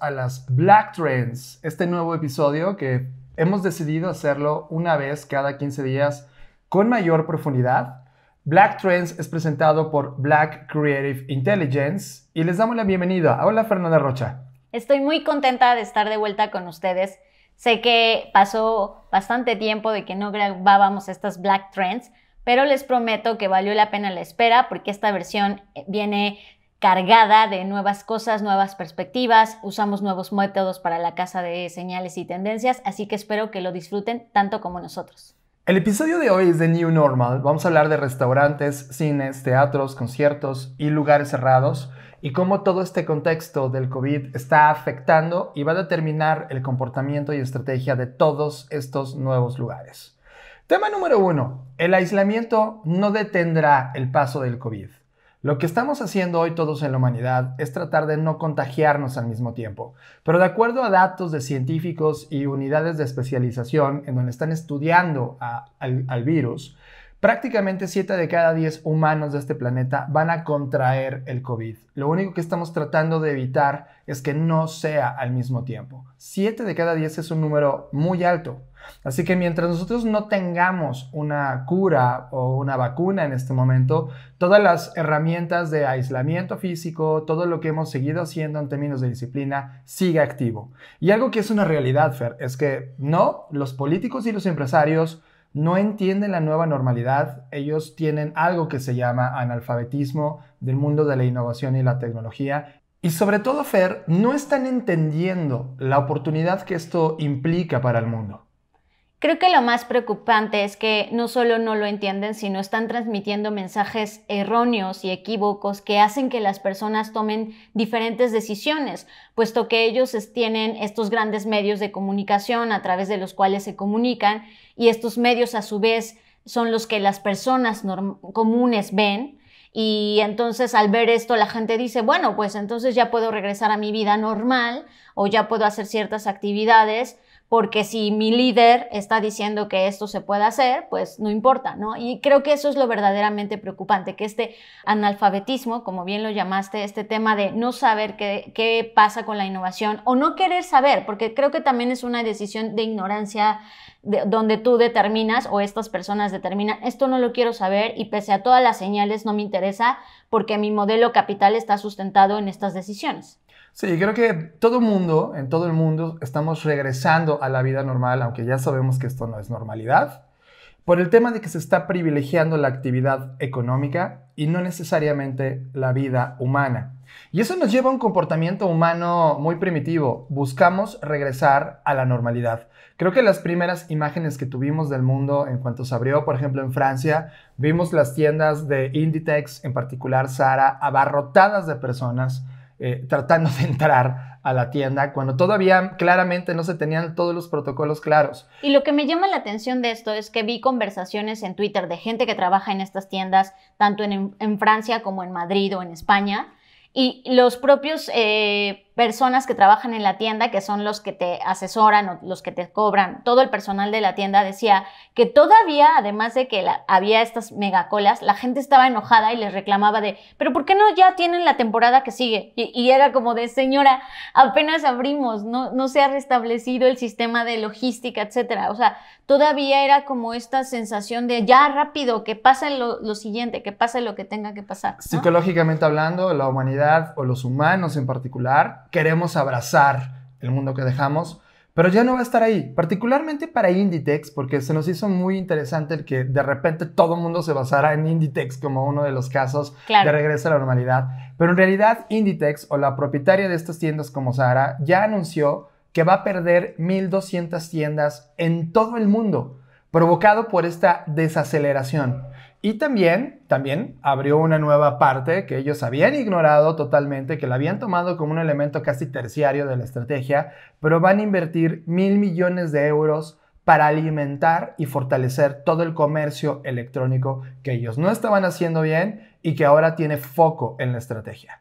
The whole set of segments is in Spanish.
a las Black Trends, este nuevo episodio que hemos decidido hacerlo una vez cada 15 días con mayor profundidad. Black Trends es presentado por Black Creative Intelligence y les damos la bienvenida. Hola Fernanda Rocha. Estoy muy contenta de estar de vuelta con ustedes. Sé que pasó bastante tiempo de que no grabábamos estas Black Trends, pero les prometo que valió la pena la espera porque esta versión viene cargada de nuevas cosas, nuevas perspectivas, usamos nuevos métodos para la casa de señales y tendencias, así que espero que lo disfruten tanto como nosotros. El episodio de hoy es de New Normal. Vamos a hablar de restaurantes, cines, teatros, conciertos y lugares cerrados y cómo todo este contexto del COVID está afectando y va a determinar el comportamiento y estrategia de todos estos nuevos lugares. Tema número uno, el aislamiento no detendrá el paso del COVID. Lo que estamos haciendo hoy todos en la humanidad es tratar de no contagiarnos al mismo tiempo, pero de acuerdo a datos de científicos y unidades de especialización en donde están estudiando al, al virus, Prácticamente 7 de cada 10 humanos de este planeta van a contraer el COVID. Lo único que estamos tratando de evitar es que no sea al mismo tiempo. 7 de cada 10 es un número muy alto. Así que mientras nosotros no tengamos una cura o una vacuna en este momento, todas las herramientas de aislamiento físico, todo lo que hemos seguido haciendo en términos de disciplina, sigue activo. Y algo que es una realidad, Fer, es que no, los políticos y los empresarios no entienden la nueva normalidad. Ellos tienen algo que se llama analfabetismo del mundo de la innovación y la tecnología y sobre todo, Fer, no están entendiendo la oportunidad que esto implica para el mundo. Creo que lo más preocupante es que no solo no lo entienden, sino están transmitiendo mensajes erróneos y equívocos que hacen que las personas tomen diferentes decisiones, puesto que ellos tienen estos grandes medios de comunicación a través de los cuales se comunican y estos medios a su vez son los que las personas comunes ven. Y entonces al ver esto la gente dice, bueno, pues entonces ya puedo regresar a mi vida normal o ya puedo hacer ciertas actividades porque si mi líder está diciendo que esto se puede hacer, pues no importa, ¿no? Y creo que eso es lo verdaderamente preocupante, que este analfabetismo, como bien lo llamaste, este tema de no saber qué, qué pasa con la innovación o no querer saber, porque creo que también es una decisión de ignorancia de, donde tú determinas o estas personas determinan, esto no lo quiero saber y pese a todas las señales no me interesa porque mi modelo capital está sustentado en estas decisiones. Sí, creo que todo el mundo, en todo el mundo, estamos regresando a la vida normal, aunque ya sabemos que esto no es normalidad, por el tema de que se está privilegiando la actividad económica y no necesariamente la vida humana. Y eso nos lleva a un comportamiento humano muy primitivo. Buscamos regresar a la normalidad. Creo que las primeras imágenes que tuvimos del mundo en cuanto se abrió, por ejemplo en Francia, vimos las tiendas de Inditex, en particular Zara, abarrotadas de personas eh, tratando de entrar a la tienda cuando todavía claramente no se tenían todos los protocolos claros. Y lo que me llama la atención de esto es que vi conversaciones en Twitter de gente que trabaja en estas tiendas, tanto en, Francia como en Madrid o en España, y los propios eh, personas que trabajan en la tienda, que son los que te asesoran o los que te cobran, todo el personal de la tienda decía que todavía, además de que había estas megacolas, la gente estaba enojada y les reclamaba de, pero ¿por qué no ya tienen la temporada que sigue? Y, era como de, señora, apenas abrimos, no, no se ha restablecido el sistema de logística, etcétera. O sea, todavía era como esta sensación de ya rápido, que pase lo, siguiente, que pase lo que tenga que pasar. Psicológicamente hablando, la humanidad o los humanos en particular, queremos abrazar el mundo que dejamos, pero ya no va a estar ahí, particularmente para Inditex, porque se nos hizo muy interesante el que de repente todo el mundo se basara en Inditex como uno de los casos de regreso a la normalidad. Pero en realidad Inditex o la propietaria de estas tiendas como sara ya anunció que va a perder 1.200 tiendas en todo el mundo, provocado por esta desaceleración. Y también, también abrió una nueva parte que ellos habían ignorado totalmente, que la habían tomado como un elemento casi terciario de la estrategia, pero van a invertir mil millones de euros para alimentar y fortalecer todo el comercio electrónico que ellos no estaban haciendo bien y que ahora tiene foco en la estrategia.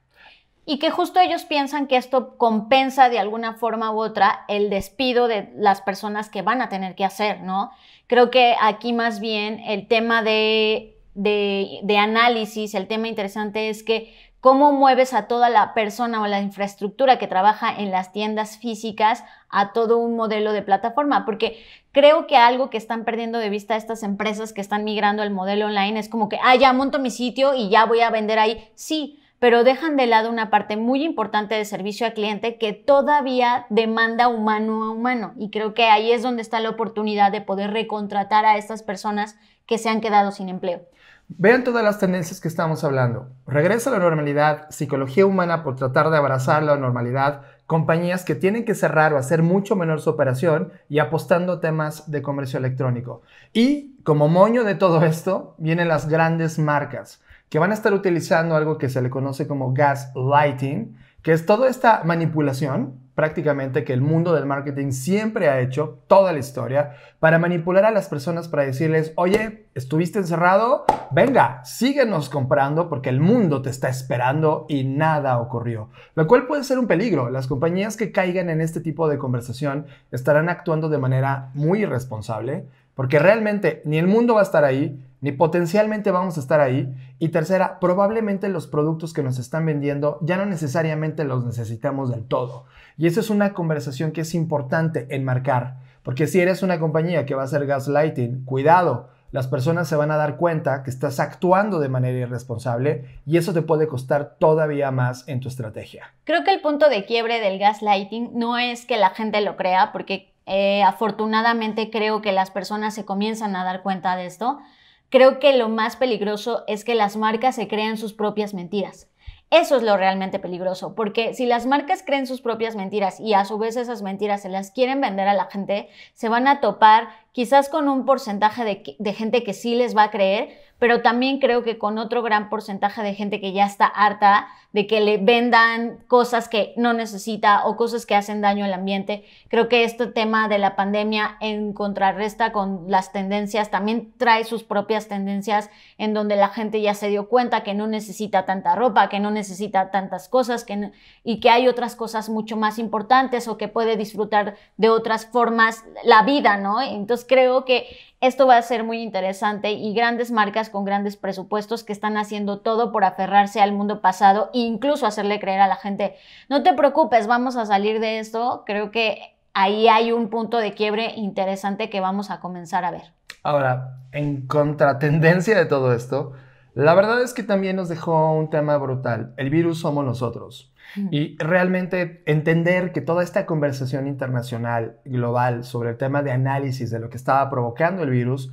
Y que justo ellos piensan que esto compensa de alguna forma u otra el despido de las personas que van a tener que hacer, ¿no? Creo que aquí más bien el tema de de, análisis, el tema interesante es que cómo mueves a toda la persona o la infraestructura que trabaja en las tiendas físicas a todo un modelo de plataforma, porque creo que algo que están perdiendo de vista estas empresas que están migrando al modelo online es como que, ah, ya monto mi sitio y ya voy a vender ahí. Sí, pero dejan de lado una parte muy importante de servicio al cliente que todavía demanda humano a humano. Y creo que ahí es donde está la oportunidad de poder recontratar a estas personas que se han quedado sin empleo. Vean todas las tendencias que estamos hablando. Regresa a la normalidad, psicología humana por tratar de abrazar la normalidad, compañías que tienen que cerrar o hacer mucho menor su operación y apostando temas de comercio electrónico. Y como moño de todo esto, vienen las grandes marcas que van a estar utilizando algo que se le conoce como gaslighting, que es toda esta manipulación prácticamente que el mundo del marketing siempre ha hecho toda la historia para manipular a las personas para decirles, oye, estuviste encerrado, venga, síguenos comprando porque el mundo te está esperando y nada ocurrió. Lo cual puede ser un peligro. Las compañías que caigan en este tipo de conversación estarán actuando de manera muy irresponsable porque realmente ni el mundo va a estar ahí, ni potencialmente vamos a estar ahí. Y tercera, probablemente los productos que nos están vendiendo ya no necesariamente los necesitamos del todo. Y eso es una conversación que es importante enmarcar, porque si eres una compañía que va a hacer gaslighting, cuidado, las personas se van a dar cuenta que estás actuando de manera irresponsable y eso te puede costar todavía más en tu estrategia. Creo que el punto de quiebre del gaslighting no es que la gente lo crea, porque eh, afortunadamente creo que las personas se comienzan a dar cuenta de esto, Creo que lo más peligroso es que las marcas se crean sus propias mentiras. Eso es lo realmente peligroso, porque si las marcas creen sus propias mentiras y a su vez esas mentiras se las quieren vender a la gente, se van a topar quizás con un porcentaje de, gente que sí les va a creer, pero también creo que con otro gran porcentaje de gente que ya está harta de que le vendan cosas que no necesita o cosas que hacen daño al ambiente. Creo que este tema de la pandemia en contrarresta con las tendencias también trae sus propias tendencias en donde la gente ya se dio cuenta que no necesita tanta ropa, que no necesita tantas cosas que y que hay otras cosas mucho más importantes o que puede disfrutar de otras formas la vida, ¿no? Entonces creo que esto va a ser muy interesante y grandes marcas con grandes presupuestos que están haciendo todo por aferrarse al mundo pasado e incluso hacerle creer a la gente, no te preocupes, vamos a salir de esto. Creo que ahí hay un punto de quiebre interesante que vamos a comenzar a ver. Ahora, en contratendencia de todo esto, la verdad es que también nos dejó un tema brutal. El virus somos nosotros. Y realmente entender que toda esta conversación internacional, global, sobre el tema de análisis de lo que estaba provocando el virus,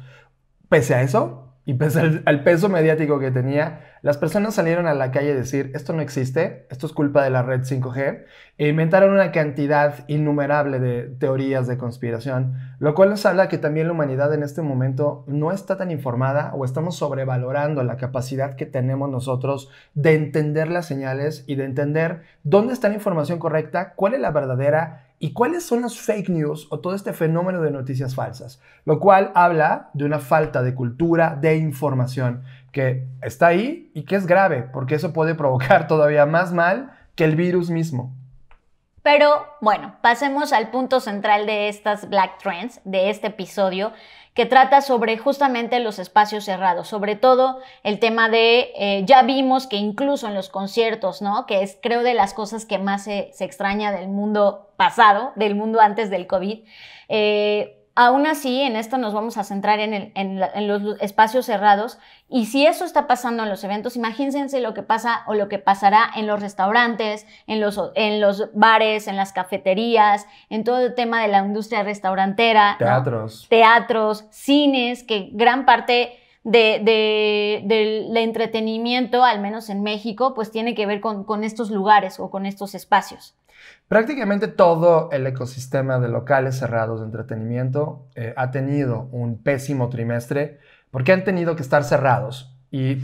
pese a eso, y pese al, peso mediático que tenía, las personas salieron a la calle a decir, esto no existe, esto es culpa de la red 5G, e inventaron una cantidad innumerable de teorías de conspiración, lo cual nos habla que también la humanidad en este momento no está tan informada o estamos sobrevalorando la capacidad que tenemos nosotros de entender las señales y de entender dónde está la información correcta, cuál es la verdadera ¿Y cuáles son las fake news o todo este fenómeno de noticias falsas? Lo cual habla de una falta de cultura, de información, que está ahí y que es grave, porque eso puede provocar todavía más mal que el virus mismo. Pero bueno, pasemos al punto central de estas Black Trends, de este episodio, que trata sobre justamente los espacios cerrados, sobre todo el tema de, eh, ya vimos que incluso en los conciertos, ¿no? Que es creo de las cosas que más se, extraña del mundo pasado, del mundo antes del COVID. Eh, Aún así, en esto nos vamos a centrar en, los espacios cerrados y si eso está pasando en los eventos, imagínense lo que pasa o lo que pasará en los restaurantes, en los, bares, en las cafeterías, en todo el tema de la industria restaurantera. Teatros. Teatros, cines, que gran parte de, del entretenimiento, al menos en México, pues tiene que ver con, estos lugares o con estos espacios. Prácticamente todo el ecosistema de locales cerrados de entretenimiento eh, ha tenido un pésimo trimestre porque han tenido que estar cerrados y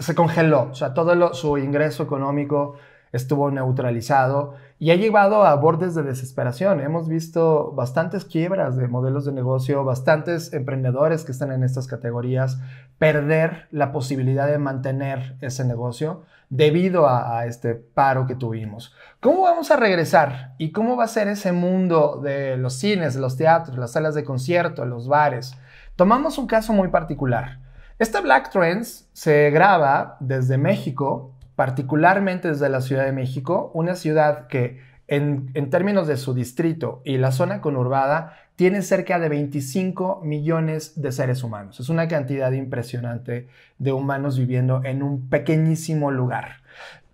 se congeló, o sea, todo su ingreso económico estuvo neutralizado y ha llevado a bordes de desesperación. Hemos visto bastantes quiebras de modelos de negocio, bastantes emprendedores que están en estas categorías perder la posibilidad de mantener ese negocio debido a, este paro que tuvimos. ¿Cómo vamos a regresar? ¿Y cómo va a ser ese mundo de los cines, los teatros, las salas de concierto, los bares? Tomamos un caso muy particular. Esta Black Trends se graba desde México particularmente desde la Ciudad de México, una ciudad que en, términos de su distrito y la zona conurbada, tiene cerca de 25 millones de seres humanos. Es una cantidad impresionante de humanos viviendo en un pequeñísimo lugar.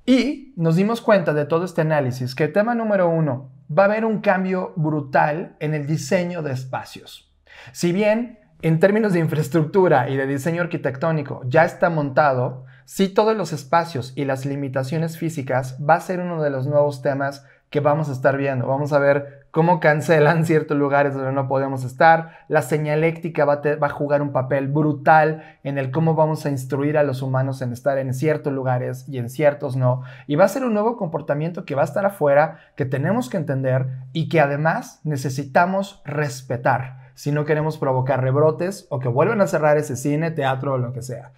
Y nos dimos cuenta de todo este análisis que el tema número uno, va a haber un cambio brutal en el diseño de espacios. Si bien en términos de infraestructura y de diseño arquitectónico ya está montado, Sí, todos los espacios y las limitaciones físicas va a ser uno de los nuevos temas que vamos a estar viendo. Vamos a ver cómo cancelan ciertos lugares donde no podemos estar. La señaléctica va va a, jugar un papel brutal en el cómo vamos a instruir a los humanos en estar en ciertos lugares y en ciertos no. Y va a ser un nuevo comportamiento que va a estar afuera, que tenemos que entender y que además necesitamos respetar si no queremos provocar rebrotes o que vuelvan a cerrar ese cine, teatro o lo que sea.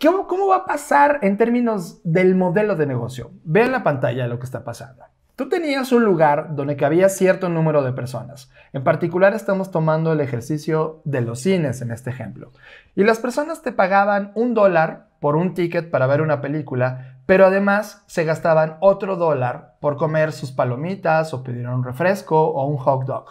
¿Cómo, va a pasar en términos del modelo de negocio? Ve en la pantalla lo que está pasando. Tú tenías un lugar donde había cierto número de personas. En particular estamos tomando el ejercicio de los cines en este ejemplo. Y las personas te pagaban un dólar por un ticket para ver una película, pero además se gastaban otro dólar por comer sus palomitas o pedir un refresco o un hot dog.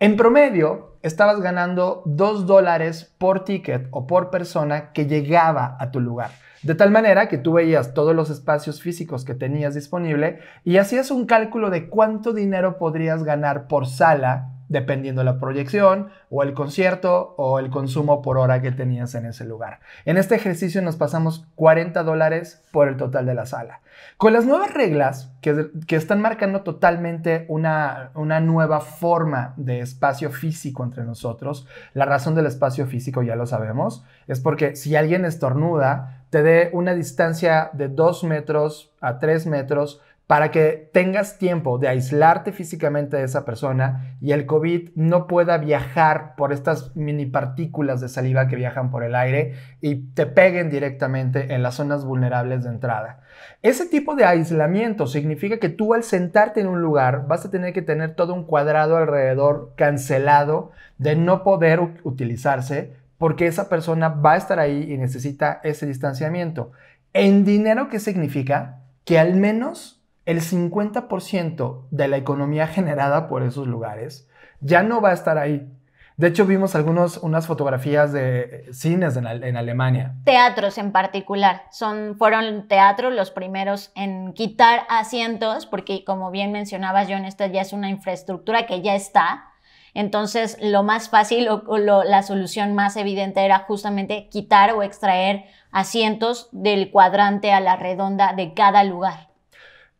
En promedio, estabas ganando 2 dólares por ticket o por persona que llegaba a tu lugar. De tal manera que tú veías todos los espacios físicos que tenías disponible y hacías un cálculo de cuánto dinero podrías ganar por sala dependiendo la proyección o el concierto o el consumo por hora que tenías en ese lugar. En este ejercicio nos pasamos 40 dólares por el total de la sala. Con las nuevas reglas que, están marcando totalmente una, una nueva forma de espacio físico entre nosotros, la razón del espacio físico ya lo sabemos, es porque si alguien estornuda, te dé una distancia de 2 metros a 3 metros para que tengas tiempo de aislarte físicamente de esa persona y el COVID no pueda viajar por estas mini partículas de saliva que viajan por el aire y te peguen directamente en las zonas vulnerables de entrada. Ese tipo de aislamiento significa que tú al sentarte en un lugar vas a tener que tener todo un cuadrado alrededor cancelado de no poder utilizarse porque esa persona va a estar ahí y necesita ese distanciamiento. En dinero, ¿qué significa? Que al menos el 50% de la economía generada por esos lugares ya no va a estar ahí. De hecho, vimos algunas unas fotografías de eh, cines en, Alemania. Teatros en particular. Son, fueron teatros los primeros en quitar asientos, porque como bien mencionabas, John, esta ya es una infraestructura que ya está. Entonces, lo más fácil o, la solución más evidente era justamente quitar o extraer asientos del cuadrante a la redonda de cada lugar.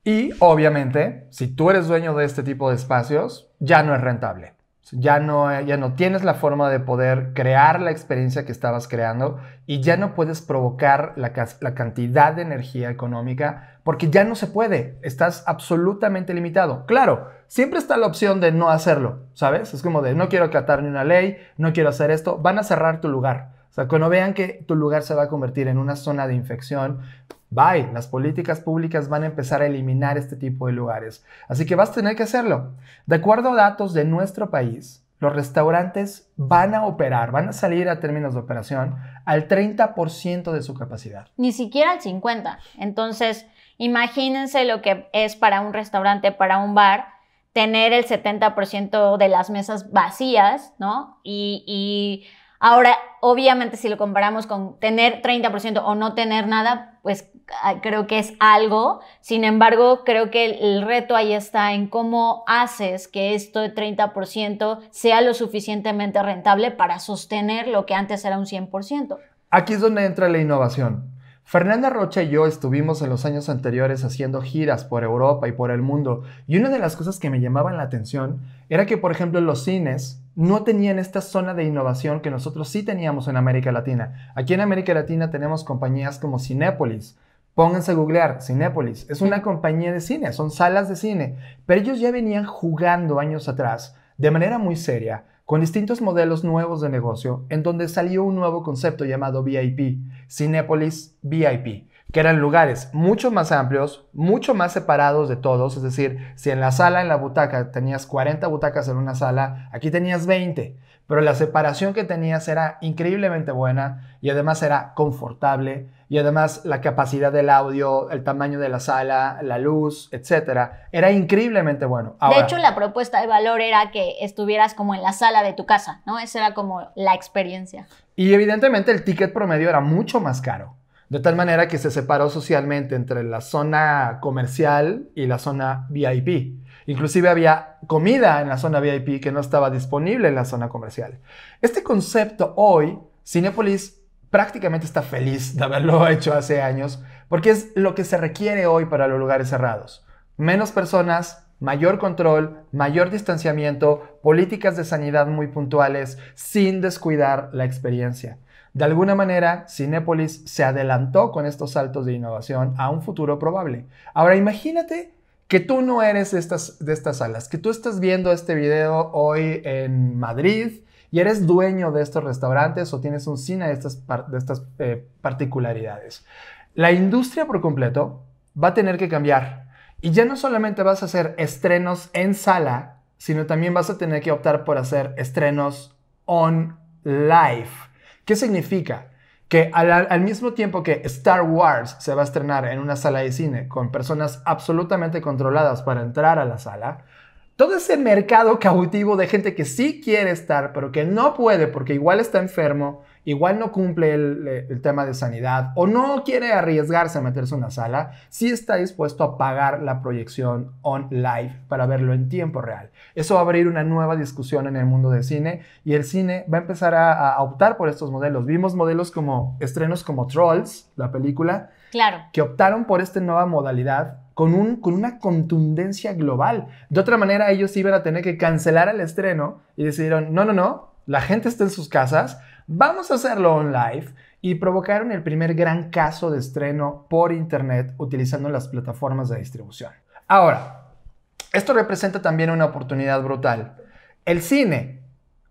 Y obviamente, si tú eres dueño de este tipo de espacios, ya no es rentable. Ya no, ya no tienes la forma de poder crear la experiencia que estabas creando y ya no puedes provocar la, la cantidad de energía económica porque ya no se puede. Estás absolutamente limitado. Claro, siempre está la opción de no hacerlo, ¿sabes? Es como de no quiero acatar ni una ley, no quiero hacer esto. Van a cerrar tu lugar. O sea, cuando vean que tu lugar se va a convertir en una zona de infección, Bye, las políticas públicas van a empezar a eliminar este tipo de lugares. Así que vas a tener que hacerlo. De acuerdo a datos de nuestro país, los restaurantes van a operar, van a salir a términos de operación al 30% de su capacidad. Ni siquiera al 50%. Entonces, imagínense lo que es para un restaurante, para un bar, tener el 70% de las mesas vacías, ¿no? Y, y, ahora, obviamente, si lo comparamos con tener 30% o no tener nada, pues Ah, creo que es algo, sin embargo, creo que el, reto ahí está en cómo haces que esto de 30% sea lo suficientemente rentable para sostener lo que antes era un 100%. Aquí es donde entra la innovación. Fernanda Rocha y yo estuvimos en los años anteriores haciendo giras por Europa y por el mundo, y una de las cosas que me llamaban la atención era que, por ejemplo, los cines no tenían esta zona de innovación que nosotros sí teníamos en América Latina. Aquí en América Latina tenemos compañías como Cinépolis, Pónganse a googlear Cinépolis. Es una compañía de cine, son salas de cine. Pero ellos ya venían jugando años atrás, de manera muy seria, con distintos modelos nuevos de negocio, en donde salió un nuevo concepto llamado VIP, Cinépolis VIP que eran lugares mucho más amplios, mucho más separados de todos, es decir, si en la sala, en la butaca, tenías 40 butacas en una sala, aquí tenías 20, pero la separación que tenías era increíblemente buena y además era confortable, y además la capacidad del audio, el tamaño de la sala, la luz, etcétera, era increíblemente bueno. Ahora, de hecho, la propuesta de valor era que estuvieras como en la sala de tu casa, ¿no? Esa era como la experiencia. Y evidentemente el ticket promedio era mucho más caro. De tal manera que se separó socialmente entre la zona comercial y la zona VIP. Inclusive había comida en la zona VIP que no estaba disponible en la zona comercial. Este concepto hoy, Cinepolis prácticamente está feliz de haberlo hecho hace años, porque es lo que se requiere hoy para los lugares cerrados. Menos personas, mayor control, mayor distanciamiento, políticas de sanidad muy puntuales, sin descuidar la experiencia. De alguna manera, Cinépolis se adelantó con estos saltos de innovación a un futuro probable. Ahora imagínate que tú no eres estas, de estas salas, que tú estás viendo este video hoy en Madrid, y eres dueño de estos restaurantes o tienes un cine de estas, eh, particularidades. La industria por completo va a tener que cambiar y ya no solamente vas a hacer estrenos en sala, sino también vas a tener que optar por hacer estrenos on live. ¿Qué significa? que al, mismo tiempo que Star Wars se va a estrenar en una sala de cine con personas absolutamente controladas para entrar a la sala, todo ese mercado cautivo de gente que sí quiere estar, pero que no puede porque igual está enfermo, igual no cumple el, tema de sanidad o no quiere arriesgarse a meterse en una sala, sí está dispuesto a pagar la proyección on para verlo en tiempo real. Eso va a abrir una nueva discusión en el mundo del cine y el cine va a empezar a, optar por estos modelos. Vimos modelos como estrenos como Trolls, la película, claro. que optaron por esta nueva modalidad con, una contundencia global. De otra manera, ellos iban a tener que cancelar el estreno y decidieron, no, no, no, la gente está en sus casas, vamos a hacerlo online y provocaron el primer gran caso de estreno por Internet utilizando las plataformas de distribución. Ahora, esto representa también una oportunidad brutal. El cine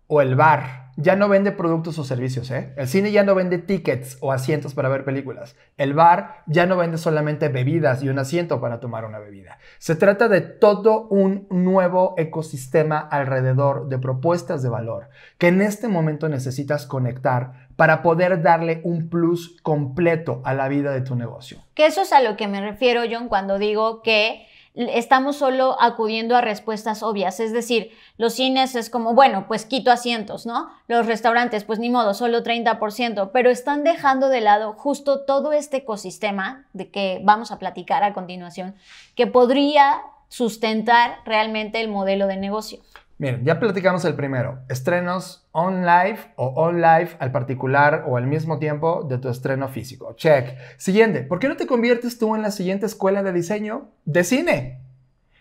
o el bar ya no vende productos o servicios, ¿eh? El cine ya no vende tickets o asientos para ver películas. El bar ya no vende solamente bebidas y un asiento para tomar una bebida. Se trata de todo un nuevo ecosistema alrededor de propuestas de valor que en este momento necesitas conectar para poder darle un plus completo a la vida de tu negocio. Que eso es a lo que me refiero, John, cuando digo que estamos solo acudiendo a respuestas obvias. Es decir, los cines es como, bueno, pues quito asientos, ¿no? Los restaurantes, pues ni modo, solo 30%, pero están dejando de lado justo todo este ecosistema de que vamos a platicar a continuación, que podría sustentar realmente el modelo de negocio. Miren, ya platicamos el primero. Estrenos on live o on live al particular o al mismo tiempo de tu estreno físico. Check. Siguiente, ¿por qué no te conviertes tú en la siguiente escuela de diseño de cine?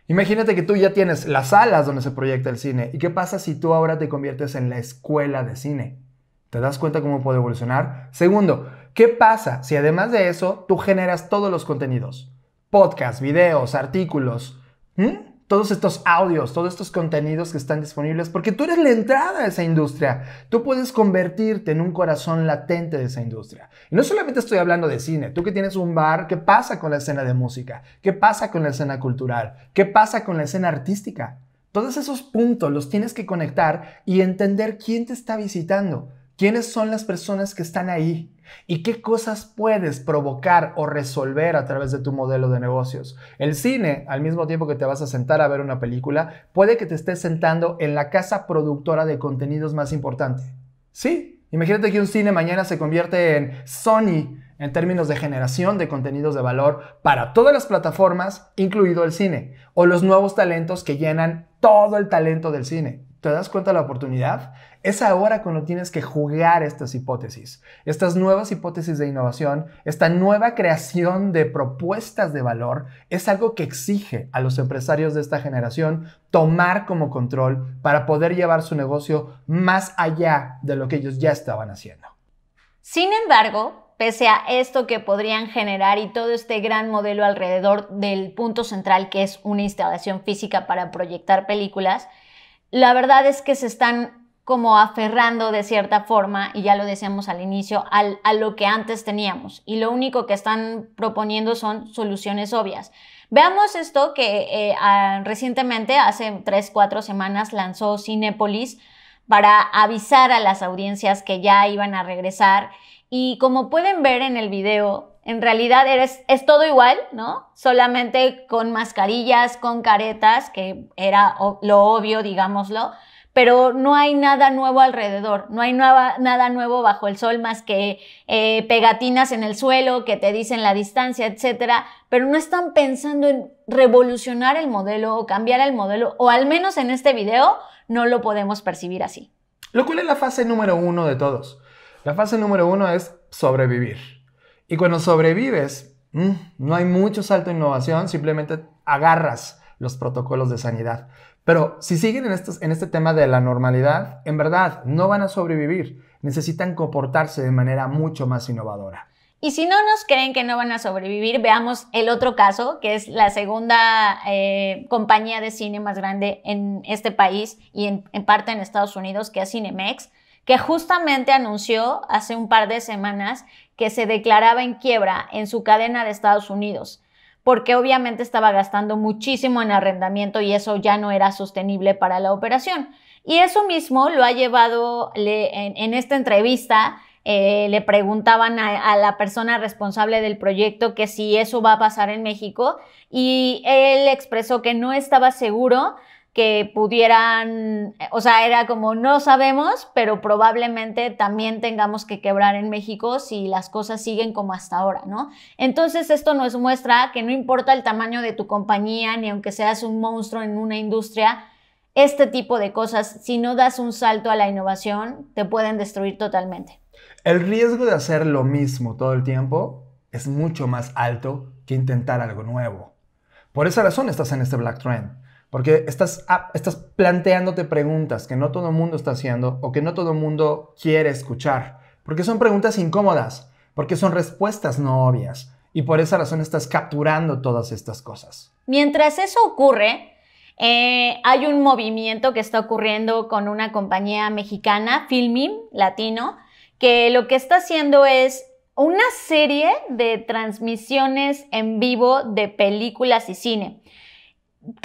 Imagínate que tú ya tienes las salas donde se proyecta el cine. ¿Y qué pasa si tú ahora te conviertes en la escuela de cine? ¿Te das cuenta cómo puede evolucionar? Segundo, ¿qué pasa si además de eso tú generas todos los contenidos? Podcasts, videos, artículos. ¿Mm? todos estos audios, todos estos contenidos que están disponibles, porque tú eres la entrada a esa industria. Tú puedes convertirte en un corazón latente de esa industria. Y no solamente estoy hablando de cine, tú que tienes un bar, ¿qué pasa con la escena de música? ¿Qué pasa con la escena cultural? ¿Qué pasa con la escena artística? Todos esos puntos los tienes que conectar y entender quién te está visitando. ¿Quiénes son las personas que están ahí? ¿Y qué cosas puedes provocar o resolver a través de tu modelo de negocios? El cine, al mismo tiempo que te vas a sentar a ver una película, puede que te estés sentando en la casa productora de contenidos más importante. Sí, imagínate que un cine mañana se convierte en Sony en términos de generación de contenidos de valor para todas las plataformas, incluido el cine, o los nuevos talentos que llenan todo el talento del cine. ¿Te das cuenta la oportunidad? Es ahora cuando tienes que jugar estas hipótesis, estas nuevas hipótesis de innovación, esta nueva creación de propuestas de valor, es algo que exige a los empresarios de esta generación tomar como control para poder llevar su negocio más allá de lo que ellos ya estaban haciendo. Sin embargo, pese a esto que podrían generar y todo este gran modelo alrededor del punto central que es una instalación física para proyectar películas, la verdad es que se están como aferrando de cierta forma, y ya lo decíamos al inicio, a lo que antes teníamos. Y lo único que están proponiendo son soluciones obvias. Veamos esto que eh, recientemente, hace 3, 4 semanas, lanzó Cinepolis para avisar a las audiencias que ya iban a regresar. Y como pueden ver en el video, en realidad eres, es todo igual, ¿no? Solamente con mascarillas, con caretas, que era lo obvio, digámoslo, pero no hay nada nuevo alrededor, no hay nada nuevo bajo el sol más que eh, pegatinas en el suelo que te dicen la distancia, etc. pero no están pensando en revolucionar el modelo o cambiar el modelo, o al menos en este video no lo podemos percibir así. Lo cual es la fase número uno de todos. La fase número uno es sobrevivir. Y cuando sobrevives, mm, no hay mucho salto de innovación, simplemente agarras los protocolos de sanidad. Pero si siguen en, este tema de la normalidad, en verdad no van a sobrevivir. Necesitan comportarse de manera mucho más innovadora. Y si no nos creen que no van a sobrevivir, veamos el otro caso, que es la segunda eh, compañía de cine más grande en este país y en parte en Estados Unidos, que es Cinemex que justamente anunció hace un par de semanas que se declaraba en quiebra en su cadena de Estados Unidos, porque obviamente estaba gastando muchísimo en arrendamiento y eso ya no era sostenible para la operación. Y eso mismo lo ha llevado en, esta entrevista. Eh, le preguntaban a, a, la persona responsable del proyecto que si eso va a pasar en México y él expresó que no estaba seguro que pudieran, eh, o sea, era como no sabemos, pero probablemente también tengamos que quebrar en México si las cosas siguen como hasta ahora, ¿no? Entonces esto nos muestra que no importa el tamaño de tu compañía, ni aunque seas un monstruo en una industria, este tipo de cosas, si no das un salto a la innovación, te pueden destruir totalmente. El riesgo de hacer lo mismo todo el tiempo es mucho más alto que intentar algo nuevo. Por esa razón estás en este Black Trend porque estás, estás planteándote preguntas que no todo el mundo está haciendo o que no todo el mundo quiere escuchar. Porque son preguntas incómodas, porque son respuestas no obvias. Y por esa razón estás capturando todas estas cosas. Mientras eso ocurre, eh, hay un movimiento que está ocurriendo con una compañía mexicana, Filmin, Latino, que lo que está haciendo es una serie de transmisiones en vivo de películas y cine.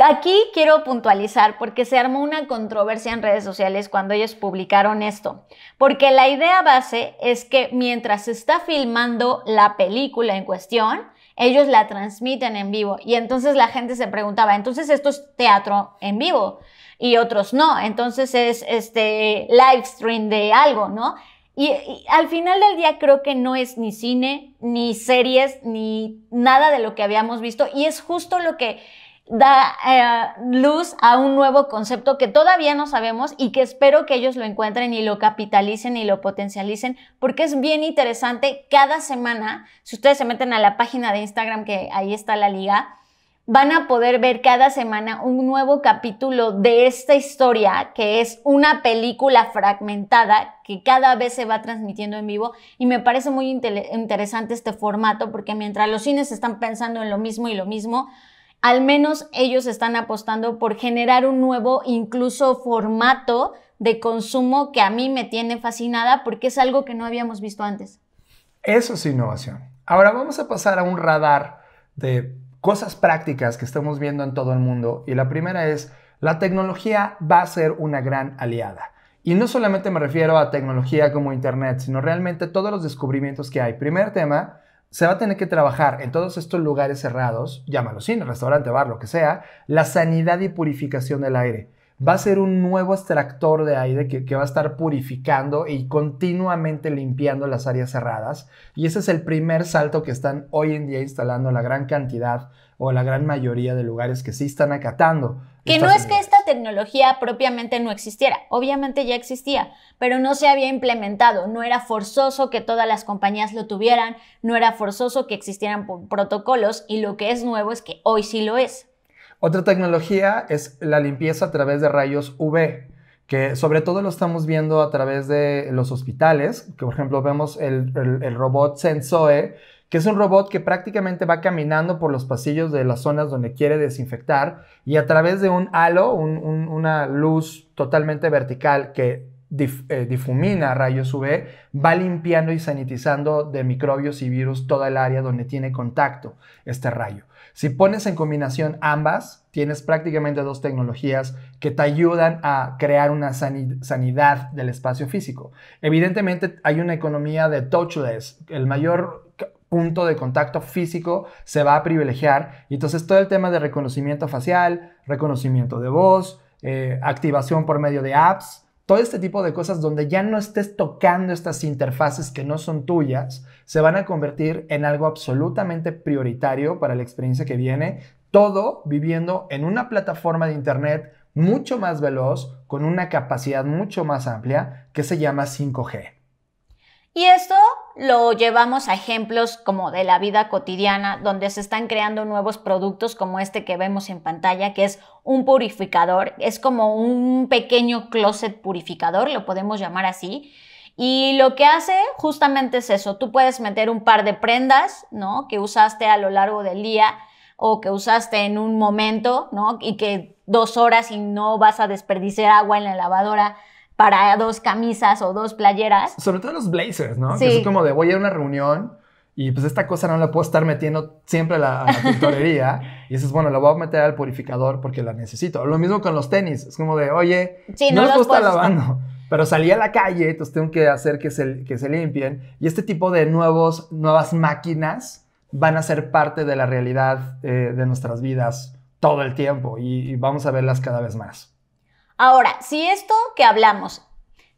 Aquí quiero puntualizar porque se armó una controversia en redes sociales cuando ellos publicaron esto, porque la idea base es que mientras se está filmando la película en cuestión, ellos la transmiten en vivo y entonces la gente se preguntaba, entonces esto es teatro en vivo y otros no, entonces es este live stream de algo, ¿no? y, al final del día creo que no es ni cine, ni series, ni nada de lo que habíamos visto. Y es justo lo que da eh, luz a un nuevo concepto que todavía no sabemos y que espero que ellos lo encuentren y lo capitalicen y lo potencialicen porque es bien interesante cada semana, si ustedes se meten a la página de Instagram que ahí está la liga, van a poder ver cada semana un nuevo capítulo de esta historia, que es una película fragmentada que cada vez se va transmitiendo en vivo. Y me parece muy interesante este formato, porque mientras los cines están pensando en lo mismo y lo mismo, al menos ellos están apostando por generar un nuevo, incluso formato de consumo que a mí me tiene fascinada porque es algo que no habíamos visto antes. Eso es innovación. Ahora vamos a pasar a un radar de cosas prácticas que estamos viendo en todo el mundo y la primera es la tecnología va a ser una gran aliada. Y no solamente me refiero a tecnología como Internet, sino realmente todos los descubrimientos que hay. Primer tema, se va a tener que trabajar en todos estos lugares cerrados, llámalo cine, restaurante, bar, lo que sea, la sanidad y purificación del aire. Va a ser un nuevo extractor de aire que, que va a estar purificando y continuamente limpiando las áreas cerradas. Y ese es el primer salto que están hoy en día instalando la gran cantidad o la gran mayoría de lugares que sí están acatando. Que no es que esta tecnología propiamente no existiera, obviamente ya existía, pero no se había implementado, no era forzoso que todas las compañías lo tuvieran, no era forzoso que existieran protocolos y lo que es nuevo es que hoy sí lo es. Otra tecnología es la limpieza a través de rayos UV que sobre todo lo estamos viendo a través de los hospitales, que por ejemplo vemos el, robot Sensoe, que es un robot que prácticamente va caminando por los pasillos de las zonas donde quiere desinfectar y a través de un halo, una luz totalmente vertical que eh, difumina rayos UV, va limpiando y sanitizando de microbios y virus toda el área donde tiene contacto este rayo. Si pones en combinación ambas, tienes prácticamente dos tecnologías que te ayudan a crear una sanidad del espacio físico. Evidentemente hay una economía de touchless. El mayor punto de contacto físico se va a privilegiar. Y entonces todo el tema de reconocimiento facial, reconocimiento de voz, eh, activación por medio de apps, todo este tipo de cosas donde ya no estés tocando estas interfaces que no son tuyas, se van a convertir en algo absolutamente prioritario para la experiencia que viene, todo viviendo en una plataforma de Internet mucho más veloz, con una capacidad mucho más amplia, que se llama 5G. Y esto lo llevamos a ejemplos como de la vida cotidiana, donde se están creando nuevos productos como este que vemos en pantalla, que es un purificador, es como un pequeño closet purificador, lo podemos llamar así. Y lo que hace justamente es eso, tú puedes meter un par de prendas, ¿no? Que usaste a lo largo del día o que usaste en un momento, ¿no? Y que dos horas y no vas a desperdiciar agua en la lavadora para dos camisas o dos playeras. Sobre todo los blazers, ¿no? es como de voy a una reunión y pues esta cosa no la puedo estar metiendo siempre a la, pintorería. y dices, bueno, la voy a meter al purificador porque la necesito. Lo mismo con los tenis. Es como de, oye, no, no, gusta puedo lavando. Pero salí a la calle, entonces tengo que hacer que se, que se limpien. Y este tipo de nuevos, nuevas máquinas van a ser parte de la realidad eh, de nuestras vidas todo el tiempo y vamos a verlas cada vez más. Ahora, si esto que hablamos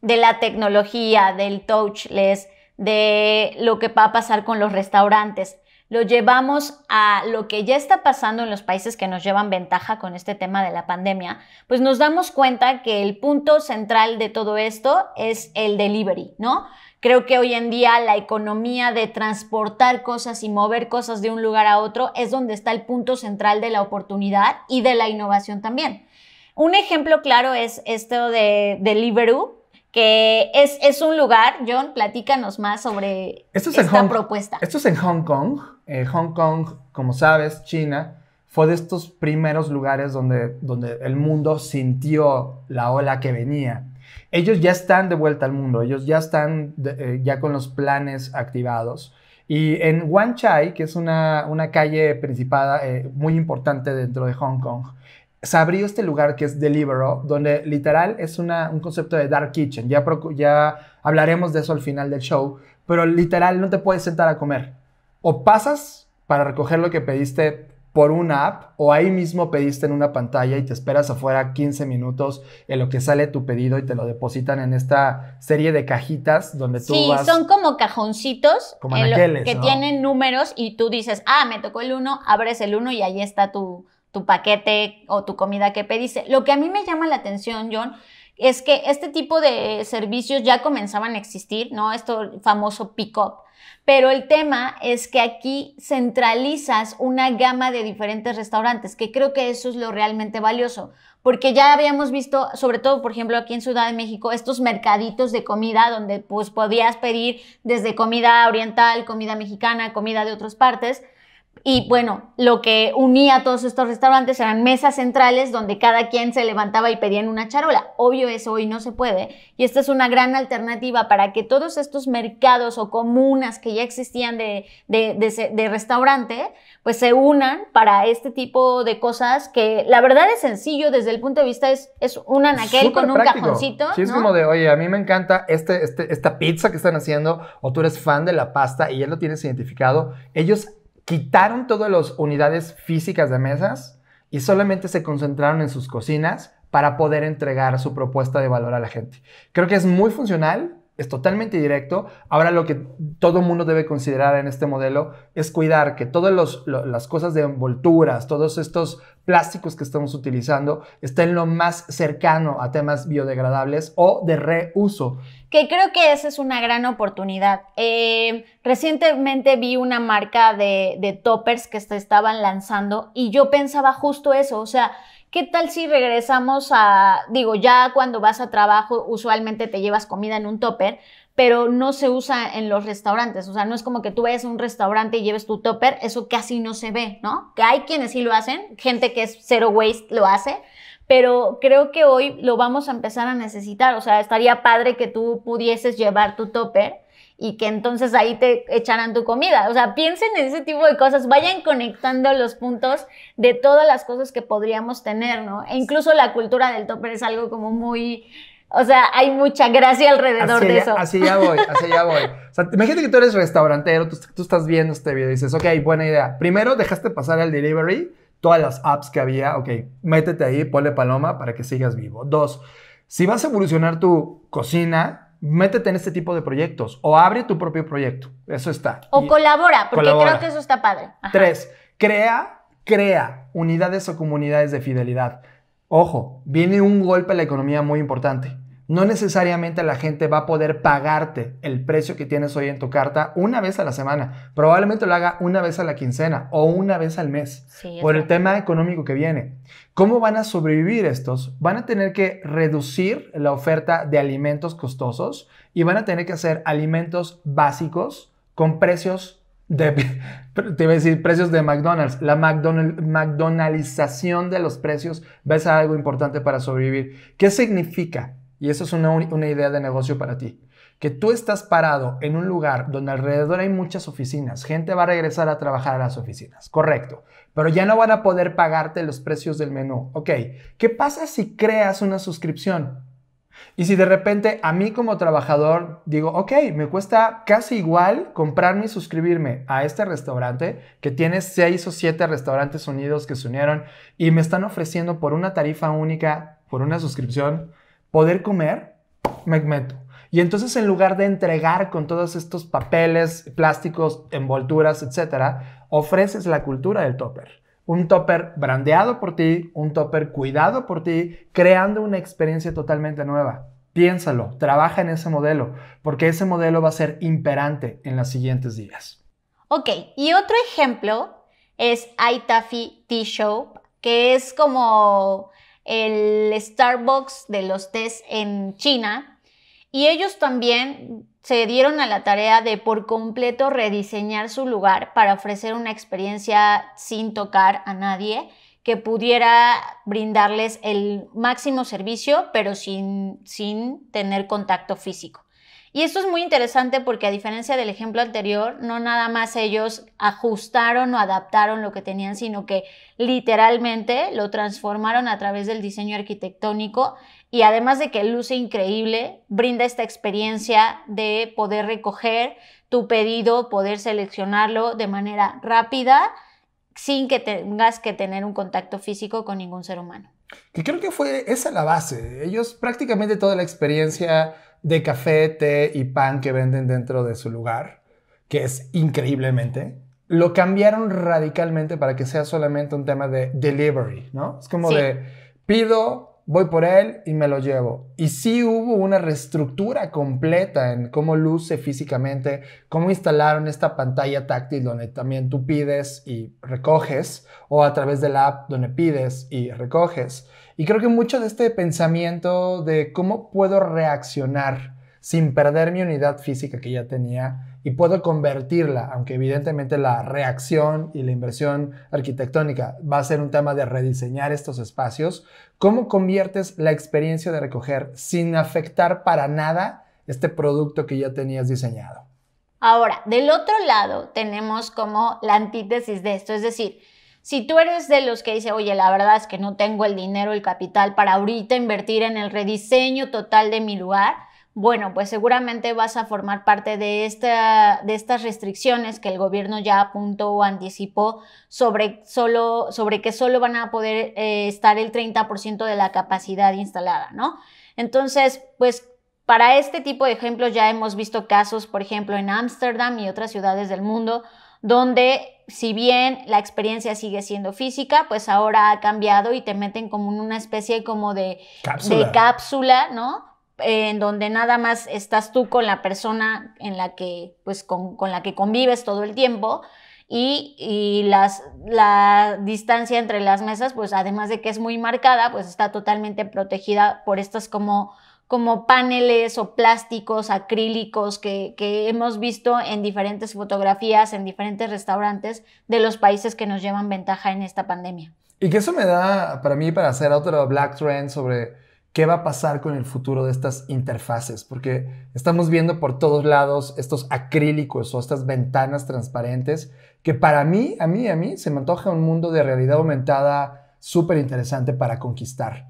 de la tecnología, del touchless, de lo que va a pasar con los restaurantes, lo llevamos a lo que ya está pasando en los países que nos llevan ventaja con este tema de la pandemia, pues nos damos cuenta que el punto central de todo esto es el delivery, ¿no? Creo que hoy en día la economía de transportar cosas y mover cosas de un lugar a otro es donde está el punto central de la oportunidad y de la innovación también. Un ejemplo claro es esto de Liberu, que es, un lugar. John, platícanos más sobre esta propuesta. Esto es en Hong Kong. Eh, Hong Kong, como sabes, China, fue de estos primeros lugares donde, donde el mundo sintió la ola que venía. Ellos ya están de vuelta al mundo, ellos ya están eh, ya con los planes activados. Y en Wan Chai, que es una, una calle principada eh, muy importante dentro de Hong Kong, se abrió este lugar que es Libro, donde literal es un concepto de dark kitchen. Ya, hablaremos de eso al final del show, pero literal no te puedes sentar a comer. O pasas para recoger lo que pediste por una app o ahí mismo pediste en una pantalla y te esperas afuera 15 minutos en lo que sale tu pedido y te lo depositan en esta serie de cajitas donde tú vas... Sí, son como cajoncitos en eh, que tienen números y tú dices, ah, me tocó el uno, abres el uno y ahí está tu tu paquete o tu comida que pediste. Lo que a mí me llama la atención, John, es que este tipo de servicios ya comenzaban a existir, ¿no? Esto famoso pick-up. Pero el tema es que aquí centralizas una gama de diferentes restaurantes, que creo que eso es lo realmente valioso, porque ya habíamos visto, sobre todo, por ejemplo, aquí en Ciudad de México, estos mercaditos de comida donde pues podías pedir desde comida oriental, comida mexicana, comida de otras partes, y bueno, lo que unía a todos estos restaurantes eran mesas centrales donde cada quien se levantaba y pedían una charola. Obvio eso hoy no se puede y esta es una gran alternativa para que todos estos mercados o comunas que ya existían de, de, de, restaurante pues se unan para este tipo de cosas que la verdad es sencillo desde el punto de vista es, es un anaquel con un cajoncito. Sí, es como de, oye, a mí me encanta este, este, esta pizza que están haciendo o tú eres fan de la pasta y ya lo tienes identificado. Ellos quitaron todas las unidades físicas de mesas y solamente se concentraron en sus cocinas para poder entregar su propuesta de valor a la gente. Creo que es muy funcional, es totalmente directo. Ahora lo que todo mundo debe considerar en este modelo es cuidar que todas las cosas de envolturas, todos estos plásticos que estamos utilizando en lo más cercano a temas biodegradables o de reuso. Que creo que esa es una gran oportunidad. Eh, recientemente vi una marca de, de toppers que se estaban lanzando y yo pensaba justo eso, o sea, ¿Qué tal si regresamos a, digo, ya cuando vas a trabajo usualmente te llevas comida en un topper, pero no se usa en los restaurantes. O sea, no es como que tú vayas a un restaurante y lleves tu topper, eso casi no se ve, ¿no? Que hay quienes sí lo hacen, gente que es zero waste lo hace, pero creo que hoy lo vamos a empezar a necesitar. O sea, estaría padre que tú pudieses llevar tu topper y que entonces ahí te echaran tu comida. O sea, piensen en ese tipo de cosas, vayan conectando los puntos de todas las cosas que podríamos tener, ¿no? E incluso la cultura del topper es algo como muy o sea, hay mucha gracia alrededor de eso. Así Ya, voy, así ya voy. imagínate que tú eres restaurantero, tú, estás viendo este video y dices, ok, buena idea. Primero dejaste pasar al delivery, todas las apps que había, ok, métete ahí, ponle paloma para que sigas vivo. Dos, si vas a evolucionar tu cocina, métete en este tipo de proyectos o abre tu propio proyecto. Eso está. O colabora, porque creo que eso está padre. Tres, crea, crea unidades o comunidades de fidelidad. Ojo, viene un golpe a la economía muy importante no necesariamente la gente va a poder pagarte el precio que tienes hoy en tu carta una vez a la semana. Probablemente lo haga una vez a la quincena o una vez al mes por el tema económico que viene. ¿Cómo van a sobrevivir estos? Van a tener que reducir la oferta de alimentos costosos y van a tener que hacer alimentos básicos con precios de, te a decir precios de McDonald's. La McDonald, McDonaldización de los precios va a ser algo importante para sobrevivir. ¿Qué significa? Y eso es una, una, idea de negocio para ti. Que tú estás parado en un lugar donde alrededor hay muchas oficinas, gente va a regresar a trabajar a las oficinas, correcto, pero ya no van a poder pagarte los precios del menú. Ok, ¿qué pasa si creas una suscripción? Y si de repente a mí como trabajador digo, ok, me cuesta casi igual comprarme y suscribirme a este restaurante que tiene seis o siete restaurantes unidos que se unieron y me están ofreciendo por una tarifa única, por una suscripción, poder comer, me meto. Y entonces en lugar de entregar con todos estos papeles, plásticos, envolturas, etcétera, ofreces la cultura del topper. Un topper brandeado por ti, un topper cuidado por ti, creando una experiencia totalmente nueva. Piénsalo, trabaja en ese modelo, porque ese modelo va a ser imperante en los siguientes días. Ok, y otro ejemplo es Aitafi t show que es como el Starbucks de los tés en China. Y ellos también se dieron a la tarea de por completo rediseñar su lugar para ofrecer una experiencia sin tocar a nadie que pudiera brindarles el máximo servicio, pero sin, sin tener contacto físico. Y esto es muy interesante porque a diferencia del ejemplo anterior, no nada más ellos ajustaron o adaptaron lo que tenían, sino que literalmente lo transformaron a través del diseño arquitectónico y además de que luce increíble, brinda esta experiencia de poder recoger tu pedido, poder seleccionarlo de manera rápida sin que tengas que tener un contacto físico con ningún ser humano. Que creo que fue esa la base. Ellos prácticamente toda la experiencia de café, té y pan que venden dentro de su lugar, que es increíblemente. Lo cambiaron radicalmente para que sea solamente un tema de delivery, ¿no? Es como de pido, voy por él y me lo llevo. Y sí hubo una reestructura completa en cómo luce físicamente, cómo instalaron esta pantalla táctil donde también tú pides y recoges, o a través de la app donde pides y recoges y creo que mucho de este pensamiento de cómo puedo reaccionar sin perder mi unidad física que ya tenía y puedo convertirla, aunque evidentemente la reacción y la inversión arquitectónica va a ser un tema de rediseñar estos espacios, ¿cómo conviertes la experiencia de recoger sin afectar para nada este producto que ya tenías diseñado? Ahora, del otro lado tenemos como la antítesis de esto, es decir, si tú eres de los que dice, oye, la verdad es que no tengo el dinero, el capital para ahorita invertir en el rediseño total de mi lugar, bueno, pues seguramente vas a formar parte de, esta, de estas restricciones que el gobierno ya apuntó o anticipó sobre, solo, sobre que solo van a poder eh, estar el 30% de la capacidad instalada, ¿no? Entonces, pues para este tipo de ejemplos ya hemos visto casos, por ejemplo, en Ámsterdam y otras ciudades del mundo, donde si bien la experiencia sigue siendo física, pues ahora ha cambiado y te meten como en una especie como de cápsula, ¿no? en donde nada más estás tú con la persona en la que, pues, con, la que convives todo el tiempo. Y, y, las, la distancia entre las mesas, pues además de que es muy marcada, pues está totalmente protegida por estas como como paneles o plásticos acrílicos que, hemos visto en diferentes fotografías, en diferentes restaurantes de los países que nos llevan ventaja en esta pandemia. Y que eso me da para mí para hacer otro Black Trend sobre qué va a pasar con el futuro de estas interfaces, porque estamos viendo por todos lados estos acrílicos o estas ventanas transparentes que para mí, a mí, a mí, se me antoja un mundo de realidad aumentada súper interesante para conquistar.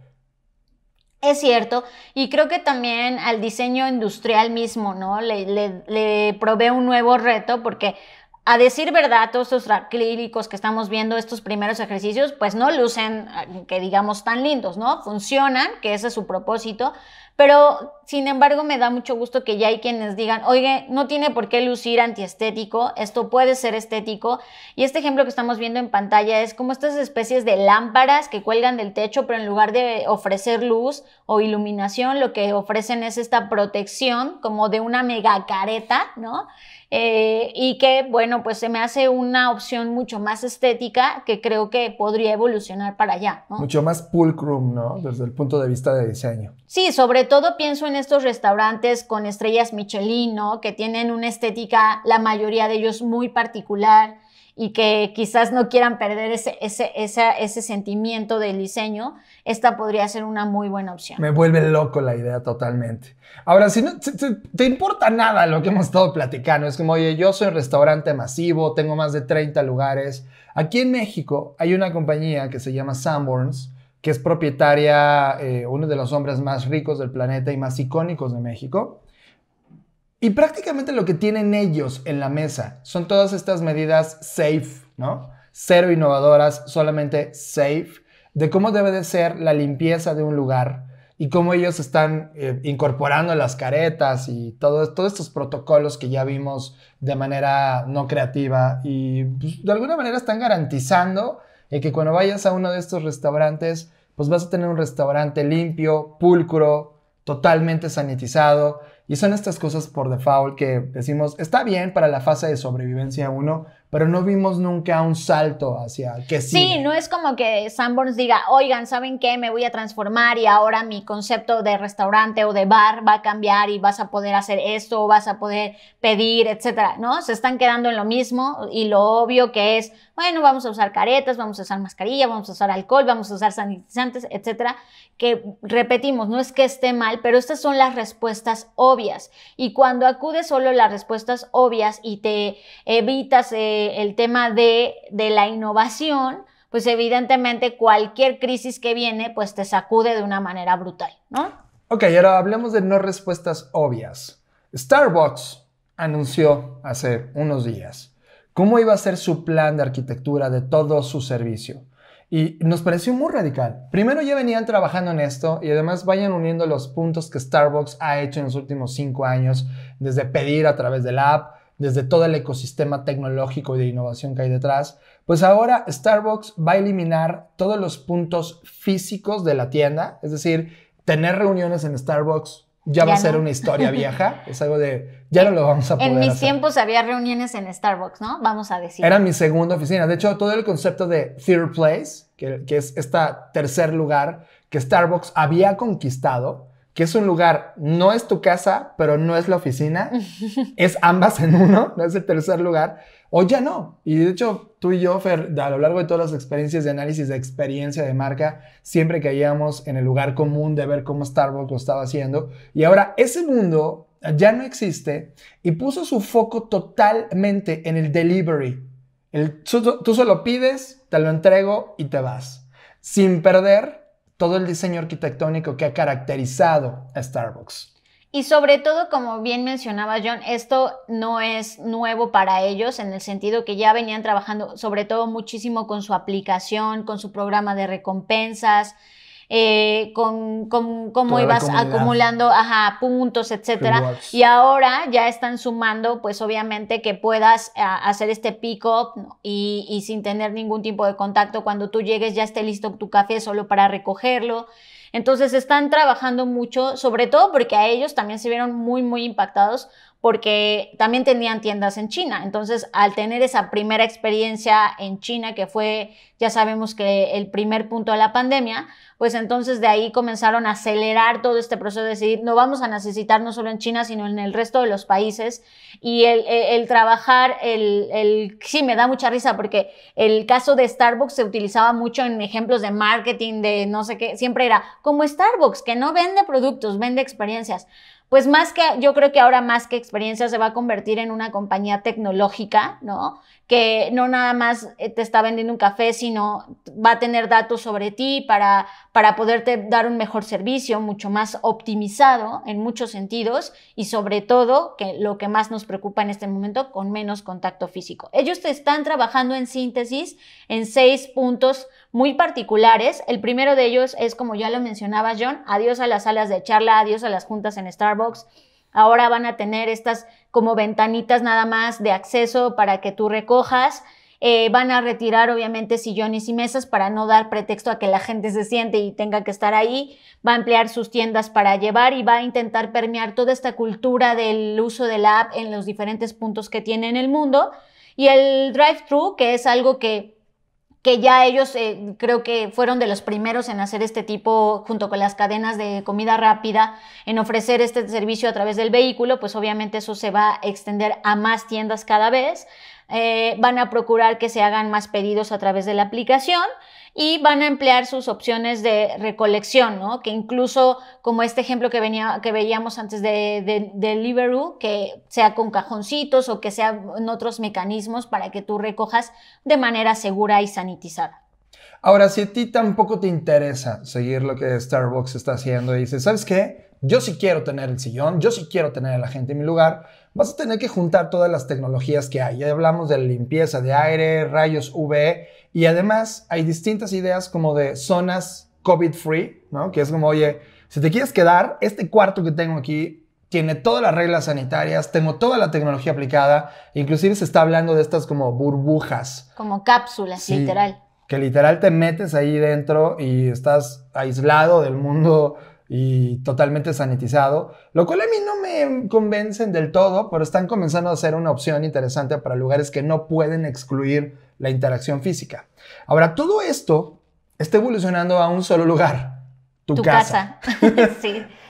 Es cierto, y creo que también al diseño industrial mismo, ¿no? Le, provee un nuevo reto porque a decir verdad, todos estos acrílicos que estamos viendo, estos primeros ejercicios, pues no lucen, ah, que digamos, tan lindos, ¿no? Funcionan, que ese es su propósito, pero, sin embargo, me da mucho gusto que ya hay quienes digan, oye, no tiene por qué lucir antiestético, esto puede ser estético. Y este ejemplo que estamos viendo en pantalla es como estas especies de lámparas que cuelgan del techo, pero en lugar de ofrecer luz o iluminación, lo que ofrecen es esta protección como de una mega careta, ¿no? Eh, y que, bueno, pues se me hace una opción mucho más estética que creo que podría evolucionar para allá. ¿no? Mucho más pulcrum, ¿no? Desde el punto de vista de diseño. Sí, sobre todo pienso en estos restaurantes con estrellas Michelin, ¿no? Que tienen una estética, la mayoría de ellos muy particular y que quizás no quieran perder ese, sentimiento del diseño, esta podría ser una muy buena opción. Me vuelve loco la idea totalmente. Ahora, si no te, importa nada lo que hemos estado platicando, es como, oye, yo soy un restaurante masivo, tengo más de 30 lugares. Aquí en México hay una compañía que se llama Sanborns, que es propietaria, eh, uno de los hombres más ricos del planeta y más icónicos de México. Y prácticamente lo que tienen ellos en la mesa son todas estas medidas safe, ¿no? Cero innovadoras, solamente safe, de cómo debe de ser la limpieza de un lugar y cómo ellos están eh, incorporando las caretas y todos estos protocolos que ya vimos de manera no creativa y pues, de alguna manera están garantizando que cuando vayas a uno de estos restaurantes, pues vas a tener un restaurante limpio, pulcro, totalmente sanitizado, y son estas cosas por default que decimos, está bien para la fase de sobrevivencia 1, pero no vimos nunca un salto hacia que sí. Sí, no es como que Sanborns diga, oigan, ¿saben qué? Me voy a transformar y ahora mi concepto de restaurante o de bar va a cambiar y vas a poder hacer esto, vas a poder pedir, etcétera, ¿no? Se están quedando en lo mismo y lo obvio que es, bueno, vamos a usar caretas, vamos a usar mascarilla, vamos a usar alcohol, vamos a usar sanitizantes, etcétera, que repetimos, no es que esté mal, pero estas son las respuestas obvias y cuando acudes solo las respuestas obvias y te evitas eh, eh, el tema de, de la innovación, pues evidentemente cualquier crisis que viene, pues te sacude de una manera brutal, ¿no? Ok, ahora hablemos de no respuestas obvias. Starbucks anunció hace unos días cómo iba a ser su plan de arquitectura de todo su servicio. Y nos pareció muy radical. Primero ya venían trabajando en esto y además vayan uniendo los puntos que Starbucks ha hecho en los últimos cinco años, desde pedir a través de la app, desde todo el ecosistema tecnológico y de innovación que hay detrás, pues ahora Starbucks va a eliminar todos los puntos físicos de la tienda, es decir, tener reuniones en Starbucks ya, va a ser una historia vieja, es algo de ya no lo vamos a poder. En mis tiempos había reuniones en Starbucks, ¿no? Vamos a decir. Era mi segunda oficina, de hecho todo el concepto de third place, que es este tercer lugar que Starbucks había conquistado, que es un lugar, no es tu casa, pero no es la oficina, es ambas en uno, no es el tercer lugar, o ya no. Y de hecho, tú y yo, Fer, a lo largo de todas las experiencias de análisis de experiencia de marca, siempre caíamos en el lugar común de ver cómo Starbucks lo estaba haciendo. Y ahora ese mundo ya no existe y puso su foco totalmente en el delivery. tú, tú solo pides, te lo entrego y te vas. Sin perder todo el diseño arquitectónico que ha caracterizado a Starbucks. Y sobre todo, como bien mencionaba John, esto no es nuevo para ellos en el sentido que ya venían trabajando sobre todo muchísimo con su aplicación, con su programa de recompensas, eh, con, cómo ibas acumulando puntos, etcétera. Y ahora ya están sumando, pues obviamente que puedas eh, hacer este pick-up y, y sin tener ningún tipo de contacto. Cuando tú llegues ya esté listo tu café solo para recogerlo. Entonces están trabajando mucho, sobre todo porque a ellos también se vieron muy, muy impactados porque también tenían tiendas en China. Entonces, al tener esa primera experiencia en China, que fue, ya sabemos que el primer punto de la pandemia, pues entonces de ahí comenzaron a acelerar todo este proceso de decir no vamos a necesitar no solo en China, sino en el resto de los países. Y el, e, el trabajar, el, el, sí, me da mucha risa porque el caso de Starbucks se utilizaba mucho en ejemplos de marketing, de no sé qué, siempre era como Starbucks, que no vende productos, vende experiencias pues más que, yo creo que ahora más que experiencia se va a convertir en una compañía tecnológica, ¿no? Que no nada más eh, te está vendiendo un café, sino va a tener datos sobre ti para, para poderte dar un mejor servicio, mucho más optimizado en muchos sentidos y sobre todo, que lo que más nos preocupa en este momento, con menos contacto físico. Ellos te están trabajando en síntesis en seis puntos muy particulares. El primero de ellos es, como ya lo mencionaba John, adiós a las salas de charla, adiós a las juntas en Starbucks. Ahora van a tener estas como ventanitas nada más de acceso para que tú recojas. Eh, van a retirar obviamente sillones y mesas para no dar pretexto a que la gente se siente y tenga que estar ahí. Va a emplear sus tiendas para llevar y va a intentar permear toda esta cultura del uso de la app en los diferentes puntos que tiene en el mundo. Y el drive-thru, que es algo que que ya ellos eh, creo que fueron de los primeros en hacer este tipo, junto con las cadenas de comida rápida, en ofrecer este servicio a través del vehículo, pues obviamente eso se va a extender a más tiendas cada vez. Eh, van a procurar que se hagan más pedidos a través de la aplicación y van a emplear sus opciones de recolección, ¿no? Que incluso como este ejemplo que, venía, que veíamos antes de, de, que sea con cajoncitos o que sea en otros mecanismos para que tú recojas de manera segura y sanitizada. Ahora, si a ti tampoco te interesa seguir lo que Starbucks está haciendo y dices, ¿sabes qué? Yo sí quiero tener el sillón, yo sí quiero tener a la gente en mi lugar, vas a tener que juntar todas las tecnologías que hay. Ya hablamos de limpieza de aire, rayos UV, y además hay distintas ideas como de zonas COVID-free, ¿no? Que es como, oye, si te quieres quedar, este cuarto que tengo aquí tiene todas las reglas sanitarias, tengo toda la tecnología aplicada, inclusive se está hablando de estas como burbujas. Como cápsulas, literal. Que literal te metes ahí dentro y estás aislado del mundo y totalmente sanitizado, lo cual a mí no me convencen del todo, pero están comenzando a ser una opción interesante para lugares que no pueden excluir la interacción física. Ahora, todo esto está evolucionando a un solo lugar, tu, casa.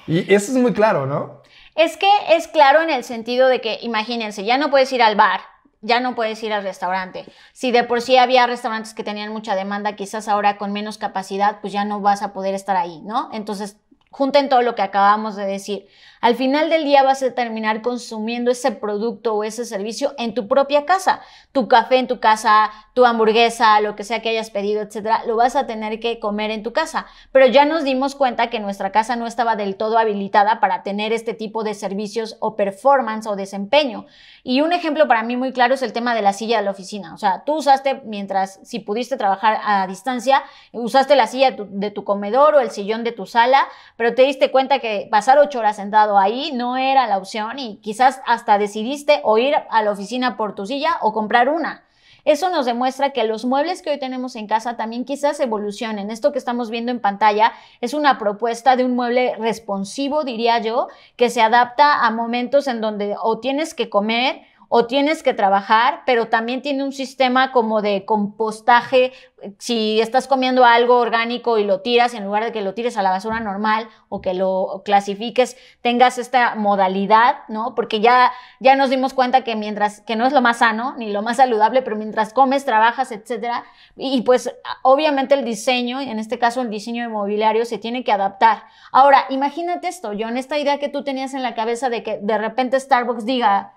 Y eso es muy claro, ¿no? Es que es claro en el sentido de que, imagínense, ya no puedes ir al bar, ya no puedes ir al restaurante. Si de por sí había restaurantes que tenían mucha demanda, quizás ahora con menos capacidad, pues ya no vas a poder estar ahí, ¿no? Entonces, junten todo lo que acabamos de decir. Al final del día vas a terminar consumiendo ese producto o ese servicio en tu propia casa. Tu café en tu casa, tu hamburguesa, lo que sea que hayas pedido, etcétera, lo vas a tener que comer en tu casa. Pero ya nos dimos cuenta que nuestra casa no estaba del todo habilitada para tener este tipo de servicios o performance o desempeño. Y un ejemplo para mí muy claro es el tema de la silla de la oficina. O sea, tú usaste mientras, si pudiste trabajar a distancia, usaste la silla de tu, de tu comedor o el sillón de tu sala, pero te diste cuenta que pasar ocho horas sentado ahí no era la opción y quizás hasta decidiste o ir a la oficina por tu silla o comprar una. Eso nos demuestra que los muebles que hoy tenemos en casa también quizás evolucionen. Esto que estamos viendo en pantalla es una propuesta de un mueble responsivo, diría yo, que se adapta a momentos en donde o tienes que comer o tienes que trabajar, pero también tiene un sistema como de compostaje. Si estás comiendo algo orgánico y lo tiras, en lugar de que lo tires a la basura normal o que lo clasifiques, tengas esta modalidad, ¿no? Porque ya, ya nos dimos cuenta que mientras, que no es lo más sano ni lo más saludable, pero mientras comes, trabajas, etcétera. Y, y pues obviamente el diseño, en este caso el diseño inmobiliario, se tiene que adaptar. Ahora, imagínate esto, John, esta idea que tú tenías en la cabeza de que de repente Starbucks diga,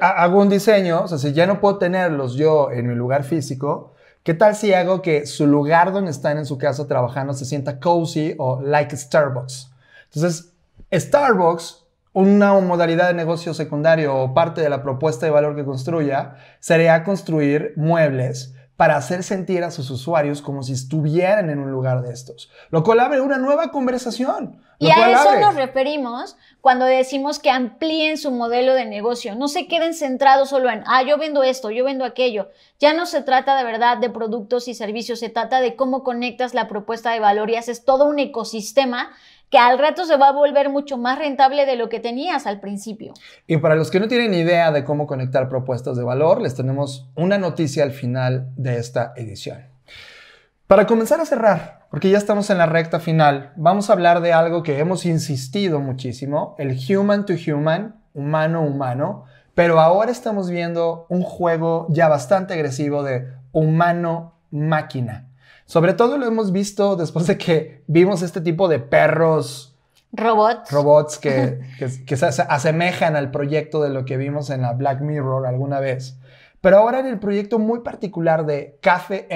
hago un diseño, o sea, si ya no puedo tenerlos yo en mi lugar físico, ¿Qué tal si hago que su lugar donde están en su casa trabajando se sienta cozy o like Starbucks? Entonces, Starbucks, una modalidad de negocio secundario o parte de la propuesta de valor que construya, sería construir muebles para hacer sentir a sus usuarios como si estuvieran en un lugar de estos, lo cual una nueva conversación. Y a eso nos referimos cuando decimos que amplíen su modelo de negocio, no se queden centrados solo en, ah, yo vendo esto, yo vendo aquello. Ya no se trata de verdad de productos y servicios, se trata de cómo conectas la propuesta de valor y haces todo un ecosistema que al rato se va a volver mucho más rentable de lo que tenías al principio. Y para los que no tienen idea de cómo conectar propuestas de valor, les tenemos una noticia al final de esta edición. Para comenzar a cerrar, porque ya estamos en la recta final, vamos a hablar de algo que hemos insistido muchísimo, el human to human, humano humano, pero ahora estamos viendo un juego ya bastante agresivo de humano máquina. Sobre todo lo hemos visto después de que vimos este tipo de perros. Robots. Robots que, se asemejan al proyecto de lo que vimos en la Black Mirror alguna vez. Pero ahora en el proyecto muy particular de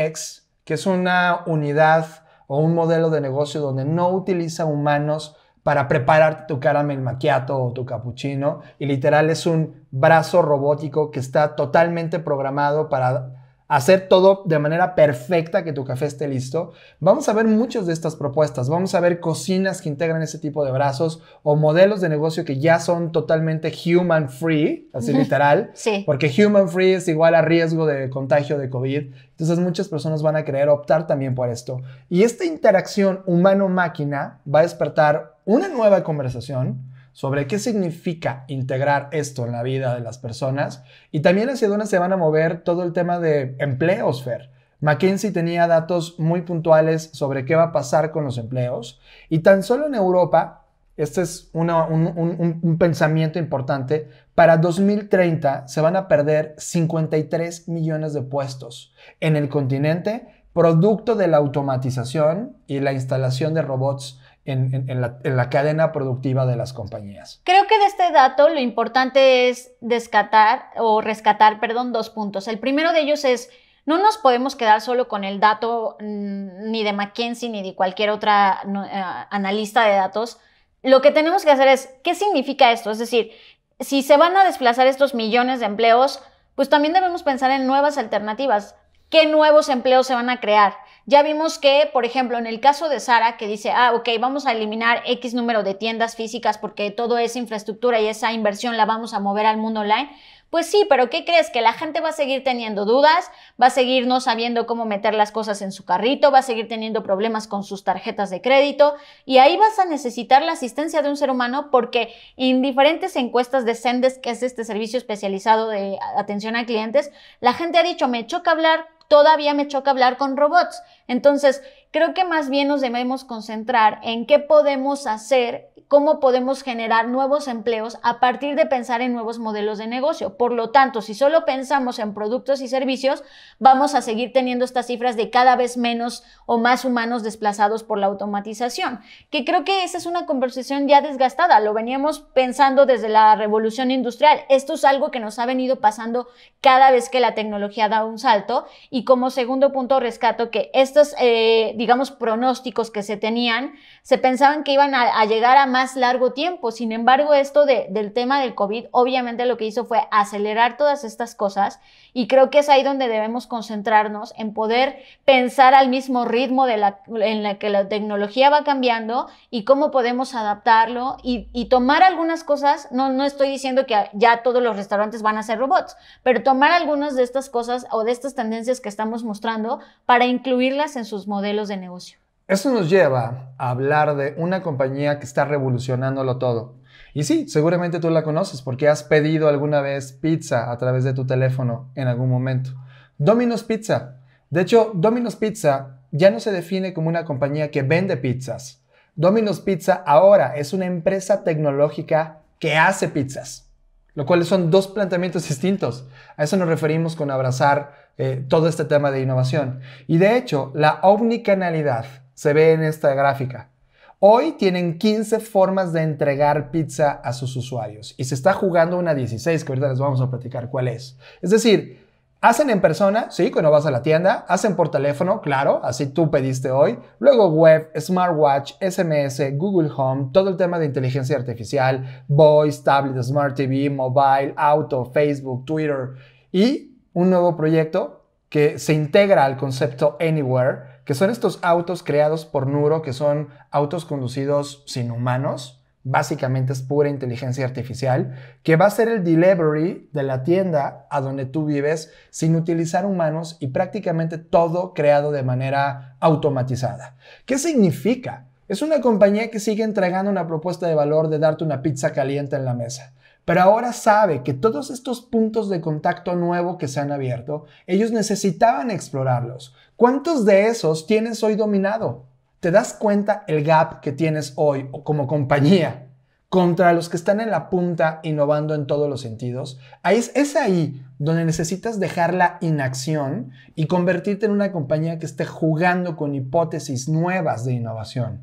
X, que es una unidad o un modelo de negocio donde no utiliza humanos para preparar tu caramel macchiato o tu cappuccino. Y literal es un brazo robótico que está totalmente programado para hacer todo de manera perfecta que tu café esté listo. Vamos a ver muchas de estas propuestas. Vamos a ver cocinas que integran ese tipo de brazos o modelos de negocio que ya son totalmente human free, así literal. Porque human free es igual a riesgo de contagio de COVID. Entonces muchas personas van a querer optar también por esto. Y esta interacción humano-máquina va a despertar una nueva conversación sobre qué significa integrar esto en la vida de las personas y también hacia dónde se van a mover todo el tema de empleos, Fer. McKinsey tenía datos muy puntuales sobre qué va a pasar con los empleos y tan solo en Europa, este es un, un pensamiento importante, para 2030 se van a perder 53 millones de puestos en el continente producto de la automatización y la instalación de robots en, la, cadena productiva de las compañías. Creo que de este dato lo importante es descatar o rescatar, perdón, dos puntos. El primero de ellos es, no nos podemos quedar solo con el dato mm, ni de McKinsey ni de cualquier otra eh, analista de datos. Lo que tenemos que hacer es, ¿qué significa esto? Es decir, si se van a desplazar estos millones de empleos, pues también debemos pensar en nuevas alternativas. ¿Qué nuevos empleos se van a crear? Ya vimos que, por ejemplo, en el caso de Sara, que dice, ah, ok, vamos a eliminar X número de tiendas físicas porque toda esa infraestructura y esa inversión la vamos a mover al mundo online. Pues sí, pero ¿qué crees? Que la gente va a seguir teniendo dudas, va a seguir no sabiendo cómo meter las cosas en su carrito, va a seguir teniendo problemas con sus tarjetas de crédito y ahí vas a necesitar la asistencia de un ser humano porque en diferentes encuestas de Sendes, que es este servicio especializado de atención a clientes, la gente ha dicho, me choca hablar todavía me choca hablar con robots. Entonces, creo que más bien nos debemos concentrar en qué podemos hacer cómo podemos generar nuevos empleos a partir de pensar en nuevos modelos de negocio. Por lo tanto, si solo pensamos en productos y servicios, vamos a seguir teniendo estas cifras de cada vez menos o más humanos desplazados por la automatización, que creo que esa es una conversación ya desgastada, lo veníamos pensando desde la revolución industrial. Esto es algo que nos ha venido pasando cada vez que la tecnología da un salto y como segundo punto rescato que estos, eh, digamos, pronósticos que se tenían, se pensaban que iban a, llegar a más largo tiempo. Sin embargo, esto del tema del COVID, obviamente lo que hizo fue acelerar todas estas cosas y creo que es ahí donde debemos concentrarnos en poder pensar al mismo ritmo de la, en la que la tecnología va cambiando y cómo podemos adaptarlo y, y tomar algunas cosas. No, no estoy diciendo que ya todos los restaurantes van a ser robots, pero tomar algunas de estas cosas o de estas tendencias que estamos mostrando para incluirlas en sus modelos de negocio. Eso nos lleva a hablar de una compañía que está revolucionándolo todo. Y sí, seguramente tú la conoces porque has pedido alguna vez pizza a través de tu teléfono en algún momento. Domino's Pizza. De hecho, Domino's Pizza ya no se define como una compañía que vende pizzas. Domino's Pizza ahora es una empresa tecnológica que hace pizzas, lo cual son dos planteamientos distintos. A eso nos referimos con abrazar eh, todo este tema de innovación. Y de hecho, la omnicanalidad se ve en esta gráfica. Hoy tienen 15 formas de entregar pizza a sus usuarios y se está jugando una 16 que ahorita les vamos a platicar cuál es. Es decir, hacen en persona, sí, cuando vas a la tienda, hacen por teléfono, claro, así tú pediste hoy, luego web, smartwatch, SMS, Google Home, todo el tema de inteligencia artificial, voice, tablet, smart TV, mobile, auto, Facebook, Twitter y un nuevo proyecto que se integra al concepto Anywhere que son estos autos creados por Nuro, que son autos conducidos sin humanos, básicamente es pura inteligencia artificial, que va a ser el delivery de la tienda a donde tú vives sin utilizar humanos y prácticamente todo creado de manera automatizada. ¿Qué significa? Es una compañía que sigue entregando una propuesta de valor de darte una pizza caliente en la mesa. Pero ahora sabe que todos estos puntos de contacto nuevo que se han abierto, ellos necesitaban explorarlos. ¿Cuántos de esos tienes hoy dominado? ¿Te das cuenta el gap que tienes hoy como compañía contra los que están en la punta innovando en todos los sentidos? Ahí es ahí donde necesitas dejar la inacción y convertirte en una compañía que esté jugando con hipótesis nuevas de innovación.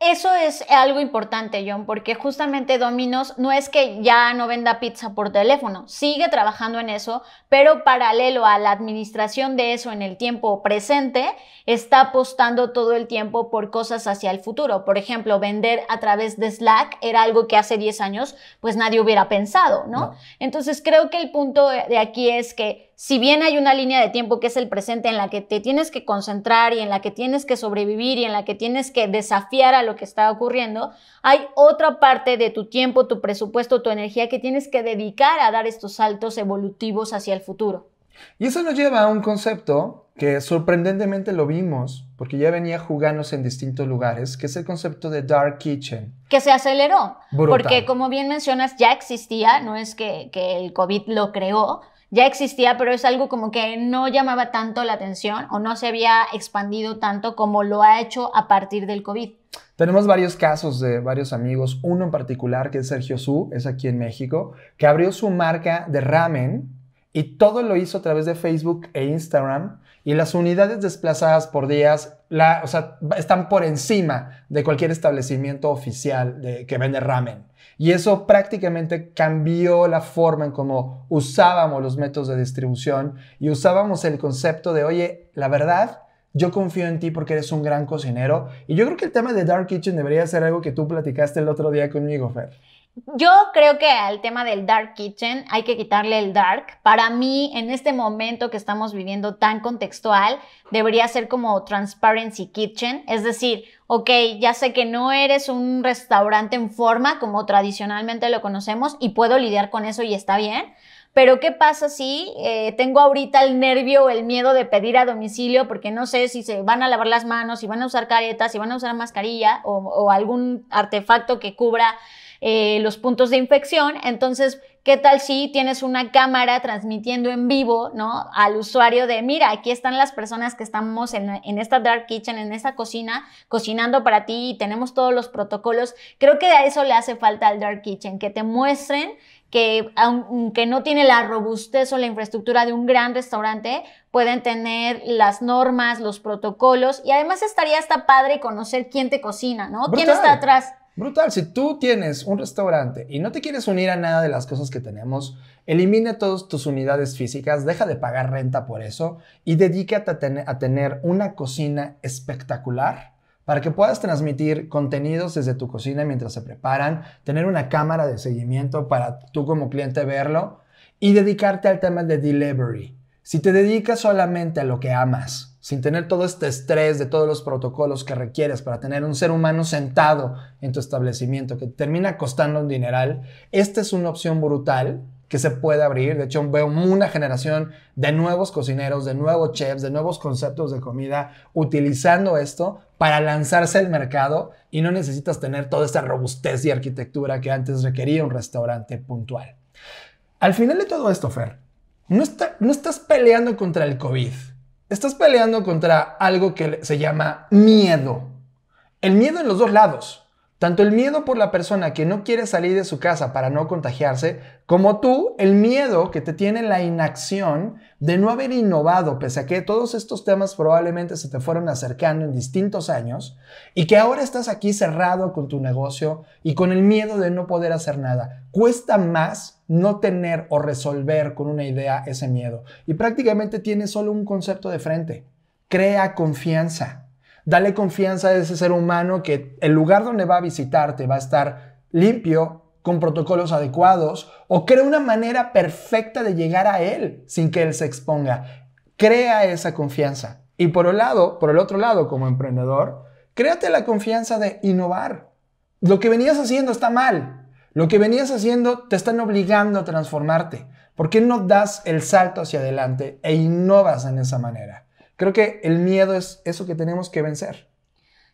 Eso es algo importante, John, porque justamente Domino's no es que ya no venda pizza por teléfono, sigue trabajando en eso, pero paralelo a la administración de eso en el tiempo presente, está apostando todo el tiempo por cosas hacia el futuro. Por ejemplo, vender a través de Slack era algo que hace 10 años pues nadie hubiera pensado, ¿no? no. Entonces creo que el punto de aquí es que si bien hay una línea de tiempo que es el presente en la que te tienes que concentrar y en la que tienes que sobrevivir y en la que tienes que desafiar a lo que está ocurriendo, hay otra parte de tu tiempo, tu presupuesto, tu energía que tienes que dedicar a dar estos saltos evolutivos hacia el futuro. Y eso nos lleva a un concepto que sorprendentemente lo vimos, porque ya venía jugándose en distintos lugares, que es el concepto de Dark Kitchen. Que se aceleró, porque como bien mencionas, ya existía, no es que, que el COVID lo creó, ya existía, pero es algo como que no llamaba tanto la atención o no se había expandido tanto como lo ha hecho a partir del COVID. Tenemos varios casos de varios amigos, uno en particular que es Sergio Su, es aquí en México, que abrió su marca de ramen y todo lo hizo a través de Facebook e Instagram y las unidades desplazadas por días están por encima de cualquier establecimiento oficial que vende ramen. Y eso prácticamente cambió la forma en cómo usábamos los métodos de distribución y usábamos el concepto de, oye, la verdad, yo confío en ti porque eres un gran cocinero. Y yo creo que el tema de Dark Kitchen debería ser algo que tú platicaste el otro día conmigo, Fer. Yo creo que al tema del Dark Kitchen hay que quitarle el dark. Para mí, en este momento que estamos viviendo tan contextual, debería ser como Transparency Kitchen. Es decir, ok, ya sé que no eres un restaurante en forma como tradicionalmente lo conocemos y puedo lidiar con eso y está bien. Pero ¿qué pasa si eh, tengo ahorita el nervio o el miedo de pedir a domicilio porque no sé si se van a lavar las manos, si van a usar caretas, si van a usar mascarilla o algún artefacto que cubra eh, los puntos de infección. Entonces, ¿qué tal si tienes una cámara transmitiendo en vivo, ¿no? Al usuario de, mira, aquí están las personas que estamos en, esta dark kitchen, en esta cocina, cocinando para ti y tenemos todos los protocolos. Creo que a eso le hace falta al dark kitchen, que te muestren que aunque no tiene la robustez o la infraestructura de un gran restaurante, pueden tener las normas, los protocolos y además estaría hasta padre conocer quién te cocina, ¿no? ¿Quién está atrás? Brutal, si tú tienes un restaurante y no te quieres unir a nada de las cosas que tenemos, elimina todas tus unidades físicas, deja de pagar renta por eso y dedícate a, a tener una cocina espectacular para que puedas transmitir contenidos desde tu cocina mientras se preparan, tener una cámara de seguimiento para tú como cliente verlo y dedicarte al tema de delivery. Si te dedicas solamente a lo que amas, sin tener todo este estrés de todos los protocolos que requieres para tener un ser humano sentado en tu establecimiento que termina costando un dineral, esta es una opción brutal que se puede abrir. De hecho, veo una generación de nuevos cocineros, de nuevos chefs, de nuevos conceptos de comida utilizando esto para lanzarse al mercado y no necesitas tener toda esta robustez y arquitectura que antes requería un restaurante puntual. Al final de todo esto, Fer, no, no estás peleando contra el COVID Estás peleando contra algo que se llama miedo. El miedo en los dos lados. Tanto el miedo por la persona que no quiere salir de su casa para no contagiarse, como tú, el miedo que te tiene la inacción de no haber innovado, pese a que todos estos temas probablemente se te fueron acercando en distintos años, y que ahora estás aquí cerrado con tu negocio y con el miedo de no poder hacer nada. Cuesta más no tener o resolver con una idea ese miedo. Y prácticamente tiene solo un concepto de frente. Crea confianza. Dale confianza a ese ser humano que el lugar donde va a visitarte va a estar limpio, con protocolos adecuados, o crea una manera perfecta de llegar a él sin que él se exponga. Crea esa confianza. Y por, un lado, por el otro lado, como emprendedor, créate la confianza de innovar. Lo que venías haciendo está mal, lo que venías haciendo te están obligando a transformarte. ¿Por qué no das el salto hacia adelante e innovas en esa manera? Creo que el miedo es eso que tenemos que vencer.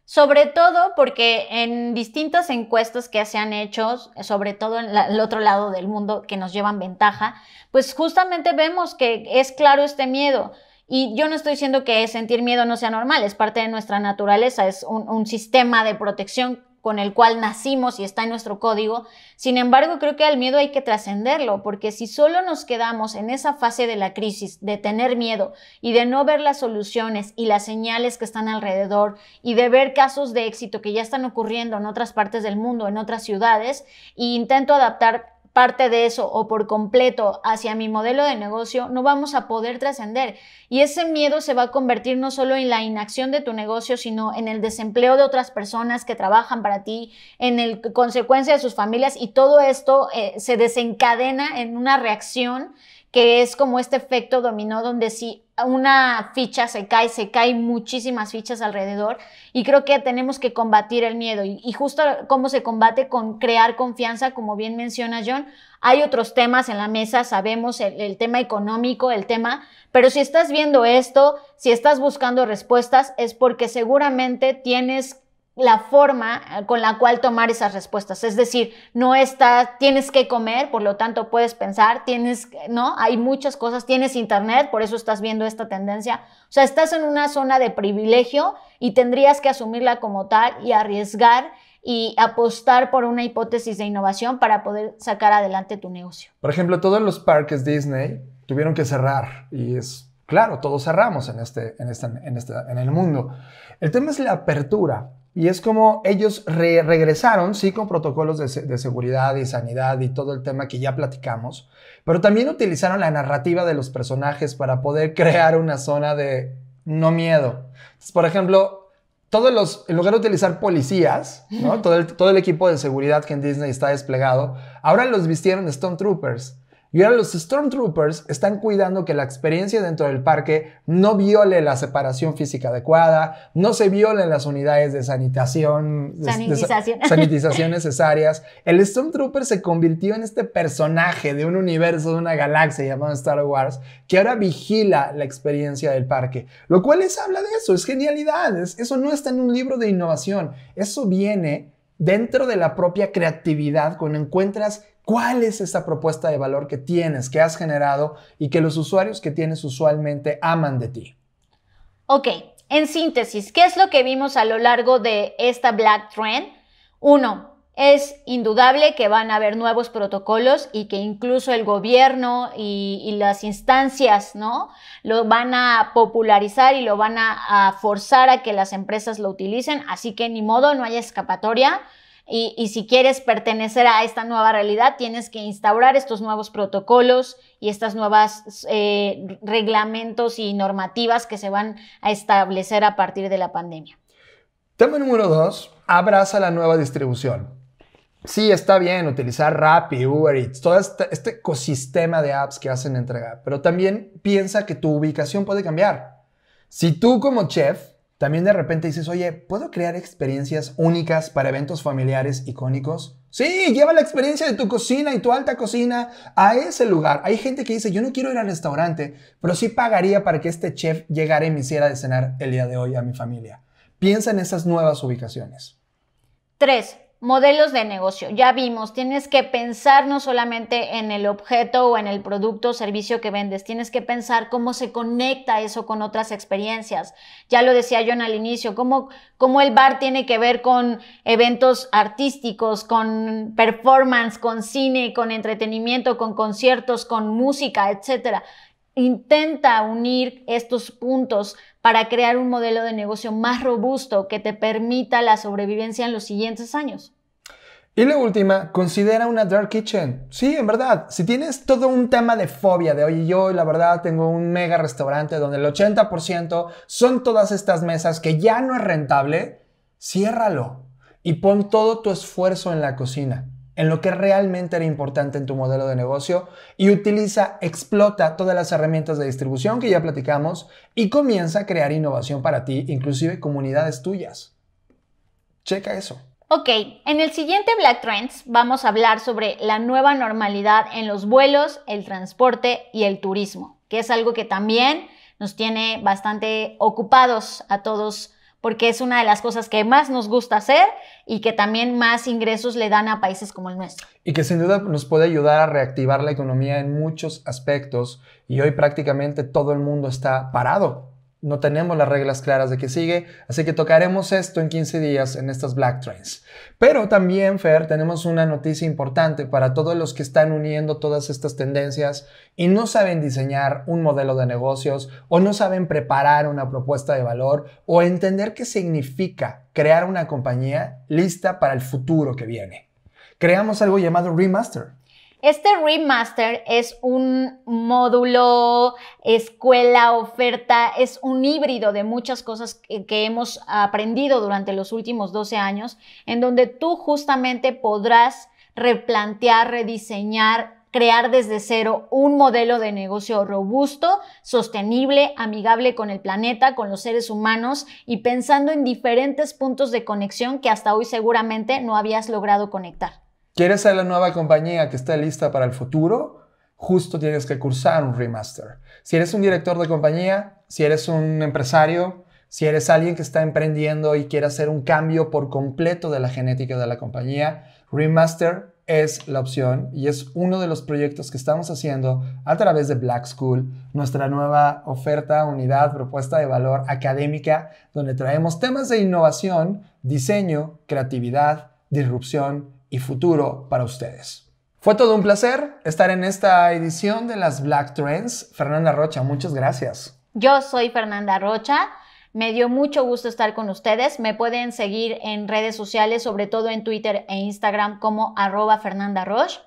Sobre todo porque en distintas encuestas que se han hecho, sobre todo en el otro lado del mundo que nos llevan ventaja, pues justamente vemos que es claro este miedo. Y yo no estoy diciendo que sentir miedo no sea normal, es parte de nuestra naturaleza, es un sistema de protección con el cual nacimos y está en nuestro código. Sin embargo, creo que al miedo hay que trascenderlo, porque si solo nos quedamos en esa fase de la crisis, de tener miedo y de no ver las soluciones y las señales que están alrededor y de ver casos de éxito que ya están ocurriendo en otras partes del mundo, en otras ciudades, e intento adaptar parte de eso o por completo hacia mi modelo de negocio, no vamos a poder trascender. Y ese miedo se va a convertir no solo en la inacción de tu negocio, sino en el desempleo de otras personas que trabajan para ti, en el consecuencia de sus familias y todo esto eh, se desencadena en una reacción que es como este efecto dominó donde si una ficha se cae, se caen muchísimas fichas alrededor y creo que tenemos que combatir el miedo y, justo cómo se combate con crear confianza, como bien menciona John, hay otros temas en la mesa, sabemos el, tema económico, el tema, pero si estás viendo esto, si estás buscando respuestas, es porque seguramente tienes la forma eh, con la cual tomar esas respuestas. Es decir, no está, tienes que comer, por lo tanto puedes pensar, tienes, ¿no? Hay muchas cosas, tienes internet, por eso estás viendo esta tendencia. O sea, estás en una zona de privilegio y tendrías que asumirla como tal y arriesgar y apostar por una hipótesis de innovación para poder sacar adelante tu negocio. Por ejemplo, todos los parques Disney tuvieron que cerrar y es claro, todos cerramos en, este, en, este, en, este, en el mundo. El tema es la apertura. Y es como ellos regresaron, sí, con protocolos de, seguridad y sanidad y todo el tema que ya platicamos, pero también utilizaron la narrativa de los personajes para poder crear una zona de no miedo. por ejemplo, todos los, en lugar de utilizar policías, todo, el, todo el equipo de seguridad que en Disney está desplegado, ahora los vistieron de Stone Stormtroopers. Y ahora los Stormtroopers están cuidando que la experiencia dentro del parque no viole la separación física adecuada, no se violen las unidades de sanitación, sanitización, sanitización necesarias. El Stormtrooper se convirtió en este personaje de un universo, de una galaxia llamada Star Wars, que ahora vigila la experiencia del parque. Lo cual les habla de eso, es genialidad. eso no está en un libro de innovación. Eso viene dentro de la propia creatividad, cuando encuentras ¿Cuál es esa propuesta de valor que tienes, que has generado y que los usuarios que tienes usualmente aman de ti? Ok, en síntesis, ¿qué es lo que vimos a lo largo de esta Black Trend? Uno, es indudable que van a haber nuevos protocolos y que incluso el gobierno y, las instancias, ¿no? Lo van a popularizar y lo van a, forzar a que las empresas lo utilicen, así que ni modo, no hay escapatoria. Y, si quieres pertenecer a esta nueva realidad, tienes que instaurar estos nuevos protocolos y estas nuevas eh, reglamentos y normativas que se van a establecer a partir de la pandemia. Tema número dos, abraza la nueva distribución. Sí, está bien utilizar Rappi, Uber Eats, todo este, este ecosistema de apps que hacen entrega, pero también piensa que tu ubicación puede cambiar. Si tú como chef también de repente dices, oye, ¿puedo crear experiencias únicas para eventos familiares icónicos? Sí, lleva la experiencia de tu cocina y tu alta cocina a ese lugar. Hay gente que dice, yo no quiero ir al restaurante, pero sí pagaría para que este chef llegara y me hiciera de cenar el día de hoy a mi familia. Piensa en esas nuevas ubicaciones. 3. Modelos de negocio, ya vimos, tienes que pensar no solamente en el objeto o en el producto o servicio que vendes, tienes que pensar cómo se conecta eso con otras experiencias. Ya lo decía John al inicio, cómo, cómo el bar tiene que ver con eventos artísticos, con performance, con cine, con entretenimiento, con conciertos, con música, etc. Intenta unir estos puntos para crear un modelo de negocio más robusto que te permita la sobrevivencia en los siguientes años. Y la última, considera una dark kitchen. Sí, en verdad, si tienes todo un tema de fobia de, oye, yo la verdad tengo un mega restaurante donde el 80% son todas estas mesas que ya no es rentable, ciérralo y pon todo tu esfuerzo en la cocina, en lo que realmente era importante en tu modelo de negocio y utiliza, explota todas las herramientas de distribución que ya platicamos y comienza a crear innovación para ti, inclusive comunidades tuyas. Checa eso. Ok, en el siguiente Black Trends vamos a hablar sobre la nueva normalidad en los vuelos, el transporte y el turismo, que es algo que también nos tiene bastante ocupados a todos porque es una de las cosas que más nos gusta hacer y que también más ingresos le dan a países como el nuestro. Y que sin duda nos puede ayudar a reactivar la economía en muchos aspectos y hoy prácticamente todo el mundo está parado no tenemos las reglas claras de qué sigue, así que tocaremos esto en 15 días en estas Black Trains. Pero también, Fer, tenemos una noticia importante para todos los que están uniendo todas estas tendencias y no saben diseñar un modelo de negocios o no saben preparar una propuesta de valor o entender qué significa crear una compañía lista para el futuro que viene. Creamos algo llamado Remaster. Este remaster es un módulo, escuela, oferta, es un híbrido de muchas cosas que, hemos aprendido durante los últimos 12 años, en donde tú justamente podrás replantear, rediseñar, crear desde cero un modelo de negocio robusto, sostenible, amigable con el planeta, con los seres humanos y pensando en diferentes puntos de conexión que hasta hoy seguramente no habías logrado conectar. ¿Quieres ser la nueva compañía que esté lista para el futuro? Justo tienes que cursar un remaster. Si eres un director de compañía, si eres un empresario, si eres alguien que está emprendiendo y quiere hacer un cambio por completo de la genética de la compañía, remaster es la opción y es uno de los proyectos que estamos haciendo a través de Black School, nuestra nueva oferta, unidad, propuesta de valor académica, donde traemos temas de innovación, diseño, creatividad, disrupción, y futuro para ustedes. Fue todo un placer estar en esta edición de las Black Trends. Fernanda Rocha, muchas gracias. Yo soy Fernanda Rocha. Me dio mucho gusto estar con ustedes. Me pueden seguir en redes sociales, sobre todo en Twitter e Instagram como arroba Fernanda Roche.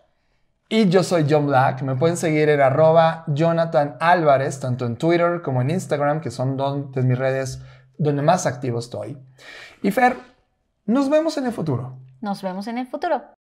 Y yo soy John Black. Me pueden seguir en arroba Jonathan Álvarez, tanto en Twitter como en Instagram, que son dos de mis redes donde más activo estoy. Y Fer, nos vemos en el futuro. Nos vemos en el futuro.